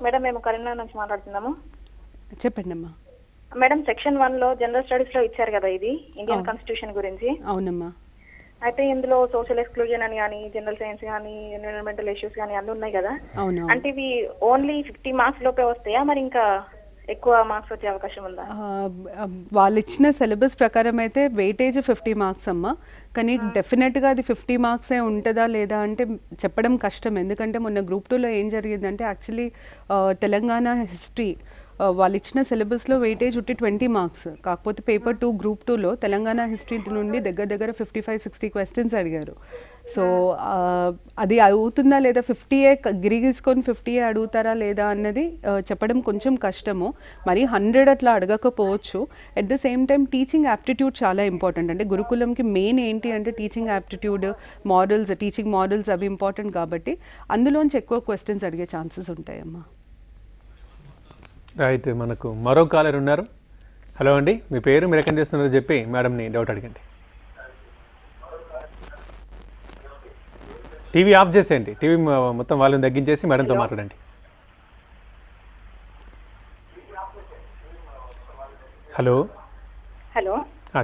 madam మేము కరీంనగర్ నుంచి మాట్లాడుతున్నాము చెప్పండి అమ్మా మేడం సెక్షన్ వన్ లో జనరల్ స్టడీస్ లో ఇచ్చారు కదా ఇది ఇండియన్ కాన్స్టిట్యూషన్ గురించి అవునమ్మా అయితే ఇందులో సోషల్ ఎక్స్క్లూజన్ అని కానీ జనరల్ సైన్స్ కానీ ఎన్విరాన్మెంటల్ ఇష్యూస్ కానీ అన్ని ఉన్నాయి కదా అంటే ఇవి ఓన్లీ ఫిఫ్టీ మార్క్స్ లోపే వస్తాయా మరి ఇంకా ఎక్కువ మార్క్స్ వచ్చే అవకాశం ఉందా వాళ్ళు ఇచ్చిన సిలబస్ ప్రకారం అయితే వెయిటేజ్ ఫిఫ్టీ మార్క్స్ అమ్మ కానీ డెఫినెట్ గా అది ఫిఫ్టీ మార్క్స్ ఏ ఉంటుందా లేదా అంటే చెప్పడం కష్టం ఎందుకంటే మొన్న గ్రూప్ టూలో ఏం జరిగిందంటే యాక్చువల్లీ తెలంగాణ హిస్టరీ వాళ్ళు ఇచ్చిన సిలబస్లో వెయిటేజ్ ఉట్టి ట్వంటీ మార్క్స్ కాకపోతే పేపర్ టూ గ్రూప్ టూలో తెలంగాణ హిస్టరీ నుండి దగ్గర దగ్గర ఫిఫ్టీ ఫైవ్ సిక్స్టీ క్వశ్చన్స్ అడిగారు సో అది అవుతుందా లేదా ఫిఫ్టీయే గిరిగీసుకొని ఫిఫ్టీయే అడుగుతారా లేదా అన్నది చెప్పడం కొంచెం కష్టము మరి హండ్రెడ్ అట్లా అడగకపోవచ్చు at the same time teaching aptitude చాలా ఇంపార్టెంట్ అంటే గురుకులంకి మెయిన్ ఏంటి అంటే teaching aptitude models teaching models అవి ఇంపార్టెంట్ కాబట్టి అందులోంచి ఎక్కువ క్వశ్చన్స్ అడిగే ఛాన్సెస్ ఉంటాయమ్మా అయితే మనకు మరో కాలర్ ఉన్నారు హలో అండి మీ పేరు మీరు ఎక్కడ చేస్తున్నారో చెప్పి మేడంని డౌట్ అడగండి టీవీ ఆఫ్ చేసేయండి టీవీ మొత్తం వాళ్ళని తగ్గించేసి మేడంతో మాట్లాడండి హలో హలో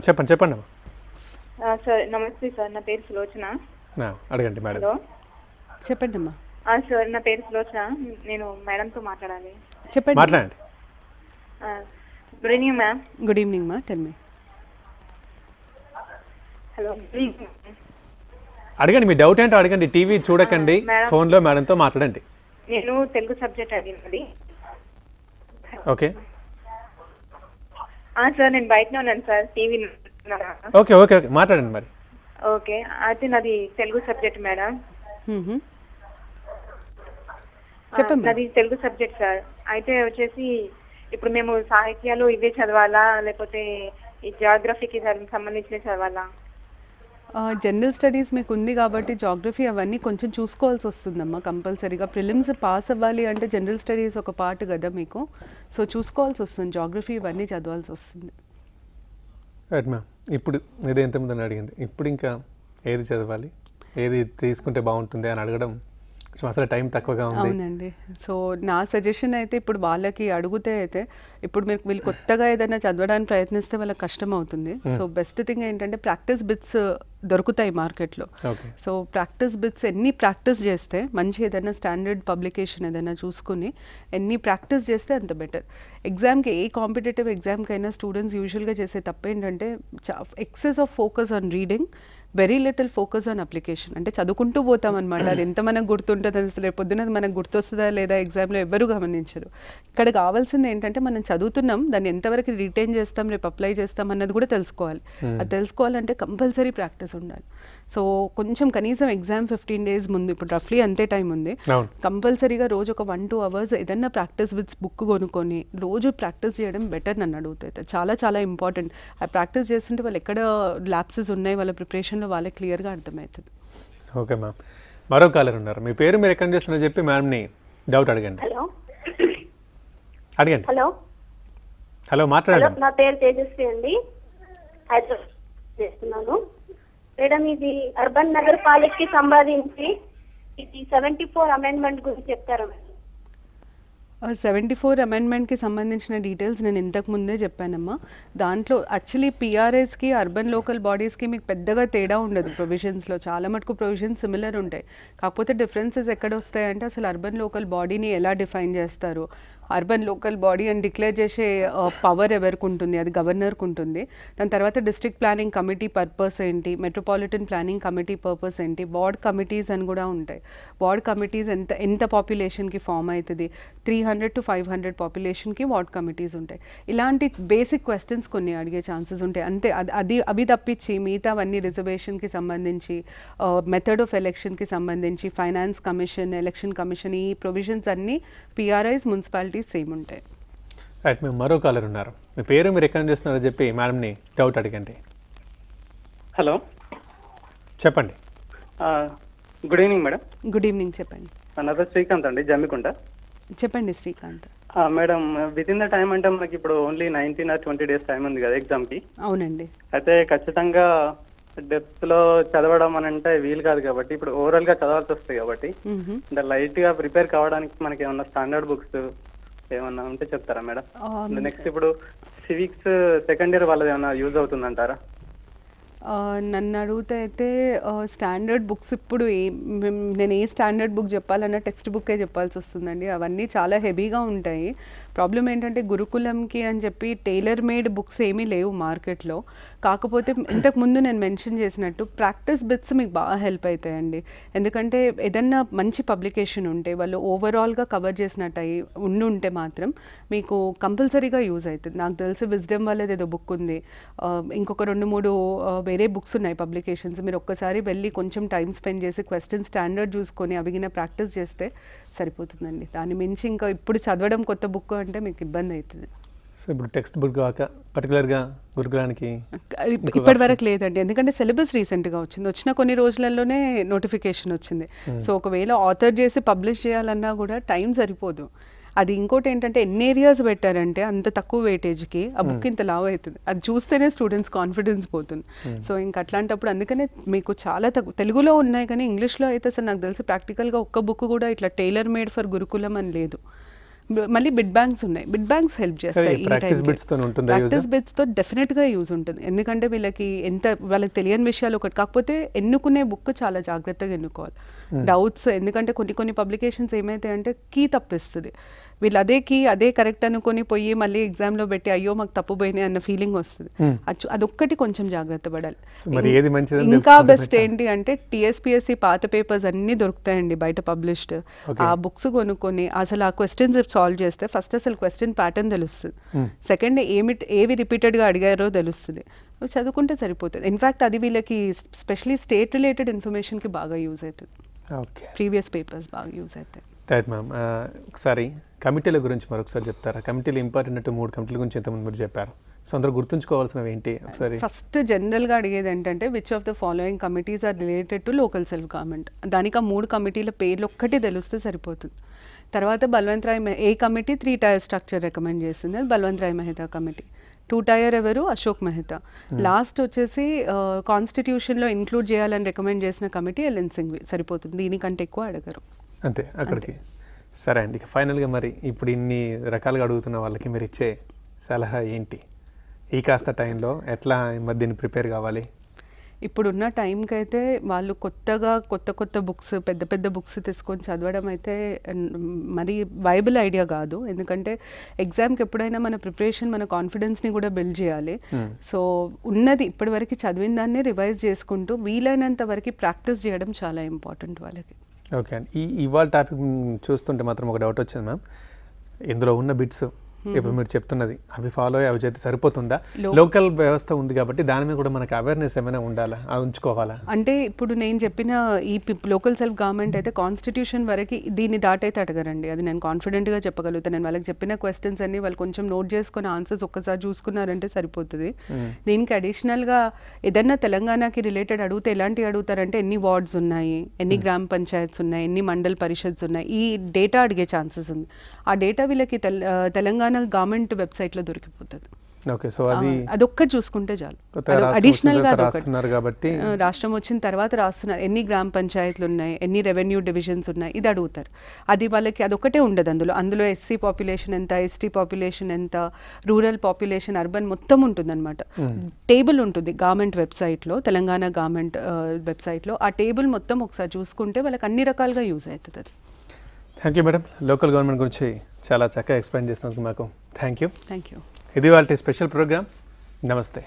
చెప్పండి చెప్పండి సార్ నమస్తే సార్ నా పేరు సులోచన అడగండి మేడం చెప్పండి సార్ నా పేరు సులోచన నేను మేడంతో మాట్లాడాలి చెప్పండి మాట్లాడండి good evening ma'am good evening ma'am tell me hello అడగండి మీ డౌట్ ఏంటో అడగండి టీవీ చూడకండి ఫోన్లో uh, మేడంతో మాట్లాడండి నేను తెలుగు సబ్జెక్ట్ అడిగినది ఓకే సార్ నేను బయటనే ఉన్నాను sir TV okay okay okay మాట్లాడండి మరి ఓకే అయితే నాది తెలుగు సబ్జెక్ట్ మేడం చెప్పండి నాది తెలుగు సబ్జెక్ట్ సార్ అయితే వచ్చేసి ఇప్పుడు మేము సాహిత్యాలు ఇవి చదవాలా లేకపోతే ఈ జాగ్రఫీకి సంబంధించిన చదవాలా జనరల్ స్టడీస్ మీకు ఉంది కాబట్టి జాగ్రఫీ అవన్నీ కొంచెం చూసుకోవాల్సి వస్తుందమ్మా కంపల్సరీగా ప్రిలిమ్స్ పాస్ అవ్వాలి అంటే జనరల్ స్టడీస్ ఒక పార్ట్ కదా మీకు సో చూసుకోవాల్సి వస్తుంది జాగ్రఫీ ఇవన్నీ చదవాల్సి వస్తుంది మ్యామ్ ఇప్పుడు ఏదో ఎంతమంది అడిగింది ఇప్పుడు ఇంకా ఏది చదవాలి ఏది తీసుకుంటే బాగుంటుంది అని అడగడం అసలు టైం తక్కువగా అవునండి సో నా సజెషన్ అయితే ఇప్పుడు వాళ్ళకి అడిగితే అయితే ఇప్పుడు మీరు వీళ్ళు కొత్తగా ఏదైనా చదవడానికి ప్రయత్నిస్తే వాళ్ళకి కష్టం అవుతుంది hmm. సో బెస్ట్ థింగ్ ఏంటంటే ప్రాక్టీస్ బిట్స్ దొరుకుతాయి మార్కెట్లో సో ప్రాక్టీస్ బిట్స్ ఎన్ని ప్రాక్టీస్ చేస్తే మంచి ఏదైనా స్టాండర్డ్ పబ్లికేషన్ ఏదైనా చూసుకుని ఎన్ని ప్రాక్టీస్ చేస్తే అంత బెటర్ ఎగ్జామ్కి ఏ కాంపిటేటివ్ ఎగ్జామ్కైనా స్టూడెంట్స్ యూజువల్గా చేసే తప్పేంటంటే excess of focus on reading very little focus on application అంటే చదువుకుంటూ పోతాం అనమాట అది ఎంత మనకు గుర్తుంటుంది అసలు రేపు పొద్దున మనకు గుర్తొస్తుందా లేదా ఎగ్జామ్లో ఎవ్వరూ గమనించరు ఇక్కడ కావాల్సింది ఏంటంటే మనం చదువుతున్నాం దాన్ని ఎంతవరకు రిటైన్ చేస్తాం రేపు అప్లై చేస్తాం అన్నది కూడా తెలుసుకోవాలి hmm. అది తెలుసుకోవాలంటే కంపల్సరీ ప్రాక్టీస్ ఉండాలి సో కొంచెం కనీసం ఎగ్జామ్ ఫిఫ్టీన్ డేస్ ముందు ఇప్పుడు రఫ్లీ అంతే టైం ఉంది కంపల్సరీగా రోజు ఒక వన్ టూ అవర్స్ ఏదైనా ప్రాక్టీస్ విత్ బుక్ కొనుక్కొని రోజు ప్రాక్టీస్ చేయడం బెటర్ నన్ను అడుగుతాయి చాలా చాలా ఇంపార్టెంట్ ఆ ప్రాక్టీస్ చేస్తుంటే వాళ్ళు ఎక్కడ ల్యాప్సెస్ ఉన్నాయి వాళ్ళ ప్రిపరేషన్లో వాళ్ళే క్లియర్గా అర్థమవుతుంది ఓకే మ్యామ్ మరో కాలర్ ఉన్నారు మీ పేరు మీరు ఎక్కడ చేస్తున్నారో చెప్పి మ్యామ్ని డౌట్ అడగండి హలో అడగండి హలో హలో మాట్లాడండి నా పేరు తేజస్వి అండి హైదరాబాద్ చేస్తున్నాను మేడం ఇది అర్బన్ నగర్ కి సంబంధించి ఇది సెవెంటీ ఫోర్ అమెండ్మెంట్ గురించి చెప్తారు సెవెంటీ ఫోర్ అమెండ్మెంట్కి సంబంధించిన డీటెయిల్స్ నేను ఇంతకు ముందే చెప్పానమ్మా దాంట్లో యాక్చువల్లీ పిఆర్ఎస్కి అర్బన్ లోకల్ బాడీస్కి మీకు పెద్దగా తేడా ఉండదు ప్రొవిజన్స్లో చాలా మటుకు ప్రొవిజన్స్ సిమిలర్ ఉంటాయి కాకపోతే డిఫరెన్సెస్ ఎక్కడ వస్తాయంటే అసలు అర్బన్ లోకల్ బాడీని ఎలా డిఫైన్ చేస్తారు అర్బన్ లోకల్ బాడీ అని డిక్లేర్ చేసే పవర్ uh, ఎవరికి ఉంటుంది అది గవర్నర్కి ఉంటుంది దాని తర్వాత డిస్ట్రిక్ట్ ప్లానింగ్ కమిటీ పర్పస్ ఏంటి మెట్రోపాలిటన్ ప్లానింగ్ కమిటీ పర్పస్ ఏంటి వార్డ్ కమిటీస్ అని కూడా ఉంటాయి వార్డ్ కమిటీస్ ఎంత ఎంత పాపులేషన్కి ఫామ్ అవుతుంది three hundred to five hundred పాపులేషన్కి వార్డ్ కమిటీస్ ఉంటాయి ఇలాంటి బేసిక్ క్వశ్చన్స్ కొన్ని అడిగే ఛాన్సెస్ ఉంటాయి అంతే అది అవి తప్పించి మిగతావన్నీ రిజర్వేషన్కి సంబంధించి మెథడ్ ఆఫ్ ఎలక్షన్కి సంబంధించి ఫైనాన్స్ కమిషన్ ఎలక్షన్ కమిషన్ ఈ ప్రొవిజన్స్ అన్నీ పిఆర్ఐస్ మున్సిపాలిటీ సేమ్ ఏముంటాయి రైట్ మేము మరో కాలర్ ఉన్నారు మీ పేరు మీరు ఎక్కడ చేస్తున్నారో చెప్పి మేడంని డౌట్ అడగండి హలో చెప్పండి good evening madam good evening చెప్పండి నదర్ శ్రీకాంత్ అండి జమ్మికుంట చెప్పండి Srikanth madam with in the time అంటే మనకి ఇప్పుడు only nineteen or twenty days time ఉంది కదా కి అవునండి అయితే ఖచ్చితంగా డెప్త్ లో చదవడం అని అంటే వీలు కాదు కాబట్టి ఇప్పుడు ఓవరాల్ గా చదవాల్సి వస్తుంది కాబట్టి లైట్ గా ప్రిపేర్ కావడానికి మనకి ఏమన్నా స్టాండర్డ్ బుక్స్ ఏమన్నా ఉంటే చెప్తారా మేడం నెక్స్ట్ ఇప్పుడు సివిక్స్ సెకండ్ ఇయర్ వాళ్ళది ఏమన్నా యూజ్ అవుతుందంటారా నన్ను అడిగితే అయితే స్టాండర్డ్ బుక్స్ ఇప్పుడు ఏ నేను ఏ స్టాండర్డ్ బుక్ చెప్పాలన్నా టెక్స్ట్ బుక్కే చెప్పాల్సి వస్తుందండి అవన్నీ చాలా హెవీగా ఉంటాయి ప్రాబ్లం ఏంటంటే గురుకులంకి అని చెప్పి టైలర్ మేడ్ బుక్స్ ఏమీ లేవు మార్కెట్లో కాకపోతే ఇంతకు ముందు నేను మెన్షన్ చేసినట్టు ప్రాక్టీస్ బిట్స్ మీకు బాగా హెల్ప్ అవుతాయండి ఎందుకంటే ఏదన్నా మంచి పబ్లికేషన్ ఉంటే వాళ్ళు ఓవరాల్గా కవర్ చేసినట్టు అయి ఉంటే మాత్రం మీకు కంపల్సరీగా యూజ్ అవుతుంది నాకు తెలిసి విజ్డమ్ వాళ్ళది ఏదో బుక్ ఉంది ఇంకొక రెండు మూడు వేరే బుక్స్ ఉన్నాయి పబ్లికేషన్స్ మీరు ఒక్కసారి వెళ్ళి కొంచెం టైం స్పెండ్ చేసి క్వశ్చన్ స్టాండర్డ్ చూసుకొని అవిగిన ప్రాక్టీస్ చేస్తే సరిపోతుందండి దాని మించి ఇంకా ఇప్పుడు చదవడం కొత్త బుక్ అంటే మీకు ఇబ్బంది అవుతుంది సో ఇప్పుడు టెక్స్ట్ బుక్ కాక పర్టికులర్గా గురుకులానికి ఇప్పటి వరకు లేదండి ఎందుకంటే సిలబస్ రీసెంట్గా వచ్చింది వచ్చిన కొన్ని రోజులలోనే నోటిఫికేషన్ వచ్చింది hmm. సో ఒకవేళ ఆథర్ చేసి పబ్లిష్ చేయాలన్నా కూడా టైం సరిపోదు అది ఇంకోటి ఏంటంటే ఎన్ని ఏరియాస్ పెట్టారంటే అంత తక్కువ వెయిటేజ్కి ఆ బుక్ hmm. ఇంత లావ్ అవుతుంది అది చూస్తేనే స్టూడెంట్స్ కాన్ఫిడెన్స్ పోతుంది hmm. సో ఇంక అట్లాంటప్పుడు అందుకనే మీకు చాలా తక్కువ తెలుగులో ఉన్నాయి కానీ ఇంగ్లీష్లో అయితే అసలు నాకు తెలిసి ప్రాక్టికల్గా ఒక్క బుక్ కూడా ఇట్లా టైలర్ మేడ్ ఫర్ గురుకులం అని లేదు మళ్ళీ బిడ్ బ్యాంక్స్ ఉన్నాయి బిడ్ బ్యాంక్స్ హెల్ప్ చేస్తాయి ప్రాక్టీస్ తో డెఫినెట్ గా యూజ్ ఉంటుంది ఎందుకంటే వీళ్ళకి ఎంత వాళ్ళకి తెలియని విషయాలు ఒకటి కాకపోతే ఎన్నుకునే బుక్ చాలా జాగ్రత్తగా ఎన్నుకోవాలి డౌట్స్ hmm. ఎందుకంటే కొన్ని కొన్ని పబ్లికేషన్స్ ఏమైతాయి అంటే కీ తప్పిస్తుంది వీళ్ళు అదే కీ అదే కరెక్ట్ అనుకొని పోయి మళ్ళీ ఎగ్జామ్ లో పెట్టి అయ్యో మాకు తప్పు పోయినాయి అన్న ఫీలింగ్ వస్తుంది అదొక్కటి కొంచెం జాగ్రత్త పడాలి ఇంకా బెస్ట్ ఏంటి అంటే టిఎస్పిఎస్సి పాత పేపర్స్ అన్ని దొరుకుతాయండి బయట పబ్లిష్డ్ ఆ బుక్స్ కొనుక్కొని అసలు ఆ క్వశ్చన్స్ సాల్వ్ చేస్తే ఫస్ట్ అసలు క్వశ్చన్ ప్యాటర్న్ తెలుస్తుంది సెకండ్ ఏమి ఏవి రిపీటెడ్ గా అడిగారో తెలుస్తుంది చదువుకుంటే సరిపోతుంది ఇన్ఫాక్ట్ అది వీళ్ళకి స్పెషలీ స్టేట్ రిలేటెడ్ ఇన్ఫర్మేషన్ కి బాగా యూజ్ అవుతుంది ప్రీవియస్ పేపర్స్ బాగా యూజ్ అవుతాయి రైట్ మ్యామ్ కమిటీల గురించి మరొకసారి చెప్తారా కమిటీలు ఇంపార్టెంట్ మూడు కమిటీల గురించి ఇంతకుముందు మీరు చెప్పారు సో అందరూ గుర్తుంచుకోవాల్సినవి ఏంటి ఒకసారి ఫస్ట్ జనరల్గా అడిగేది ఏంటంటే which of the following committees are related to local self government దానికి ఆ మూడు కమిటీల పేర్లు ఒక్కటి తెలిస్తే సరిపోతుంది తర్వాత బల్వంత్ రాయ్ ఏ committee three tier structure recommend చేసింది అది Balwant Rai Mehta committee two tier ఎవరు అశోక్ మెహతా లాస్ట్ hmm. వచ్చేసి కాన్స్టిట్యూషన్లో ఇంక్లూడ్ చేయాలని రికమెండ్ చేసిన కమిటీ ఎల్ఎన్ సింగ్వి సరిపోతుంది దీనికంటే ఎక్కువ అడగరు అంతే అక్కడికి సరే అండి ఇక ఫైనల్గా మరి ఇప్పుడు ఇన్ని రకాలుగా అడుగుతున్న వాళ్ళకి మీరు ఇచ్చే సలహా ఏంటి ఈ కాస్త టైంలో ఎట్లా దీన్ని ప్రిపేర్ కావాలి ఇప్పుడున్న టైంకి అయితే వాళ్ళు కొత్తగా కొత్త కొత్త బుక్స్ పెద్ద పెద్ద బుక్స్ తీసుకొని చదవడం అయితే మరి వైబుల్ ఐడియా కాదు ఎందుకంటే ఎగ్జామ్కి ఎప్పుడైనా మన ప్రిపరేషన్ మన కాన్ఫిడెన్స్ని కూడా బిల్డ్ చేయాలి hmm. సో ఉన్నది ఇప్పటివరకు చదివిన దాన్ని రివైజ్ చేసుకుంటూ వీలైనంత వరకు ప్రాక్టీస్ చేయడం చాలా ఇంపార్టెంట్ వాళ్ళకి ఓకే అండి ఈ ఇవాళ టాపిక్ చూస్తుంటే మాత్రం ఒక డౌట్ వచ్చింది మ్యామ్ ఇందులో ఉన్న బిట్స్ Hmm. ఇప్పుడు మీరు చెప్తున్నది అవి ఫాలో అయ్యి అవి సరిపోతుందా లోకల్ వ్యవస్థ ఉంది కాబట్టి దాని మీద కూడా మనకు అవేర్నెస్ ఏమైనా ఉండాలా ఉంచుకోవాలా అంటే ఇప్పుడు నేను చెప్పిన ఈ లోకల్ సెల్ఫ్ గవర్నమెంట్ అయితే కాన్స్టిట్యూషన్ వరకు దీన్ని దాటైతే అడగరండి అది నేను కాన్ఫిడెంట్ గా చెప్పగలుగుతాను నేను వాళ్ళకి చెప్పిన క్వశ్చన్స్ అన్ని వాళ్ళు కొంచెం నోట్ చేసుకుని ఆన్సర్స్ ఒక్కసారి చూసుకున్నారంటే సరిపోతుంది hmm. దీనికి అడిషనల్ గా ఏదన్నా తెలంగాణకి రిలేటెడ్ అడిగితే ఎలాంటివి అడుగుతారంటే ఎన్ని వార్డ్స్ ఉన్నాయి ఎన్ని hmm. గ్రామ పంచాయత్స్ ఉన్నాయి ఎన్ని మండల్ పరిషత్స్ ఉన్నాయి ఈ డేటా అడిగే ఛాన్సెస్ ఉంది ఆ డేటా వీళ్ళకి తెలంగాణ తెలంగాణ గవర్నమెంట్ లో దొరికిపోతుంది ఓకే సో అది అదొక్కటి చూసుకుంటే చాలు అడిషనల్ గా కాబట్టి రాష్ట్రం వచ్చిన తర్వాత రాస్తున్నారు ఎన్ని గ్రామ పంచాయతీలు ఉన్నాయి ఎన్ని రెవెన్యూ డివిజన్స్ ఉన్నాయి ఇది అడుగుతారు అది వాళ్ళకి అదొక్కటే ఉండదు అందులో అందులో ఎస్సీ పాపులేషన్ ఎంత ఎస్టీ పాపులేషన్ ఎంత రూరల్ పాపులేషన్ అర్బన్ మొత్తం ఉంటుందన్నమాట టేబుల్ hmm. ఉంటుంది గవర్నమెంట్ వెబ్సైట్ లో తెలంగాణ గవర్నమెంట్ లో ఆ టేబుల్ మొత్తం ఒకసారి చూసుకుంటే వాళ్ళకి అన్ని రకాలుగా యూజ్ అవుతుంది అది thank you madam local government గురించి చాలా చక్కగా ఎక్స్ప్లెయిన్ చేసినందుకు మాకు థ్యాంక్ యూ థ్యాంక్ యూ ఇది వాళ్ళ స్పెషల్ ప్రోగ్రామ్ నమస్తే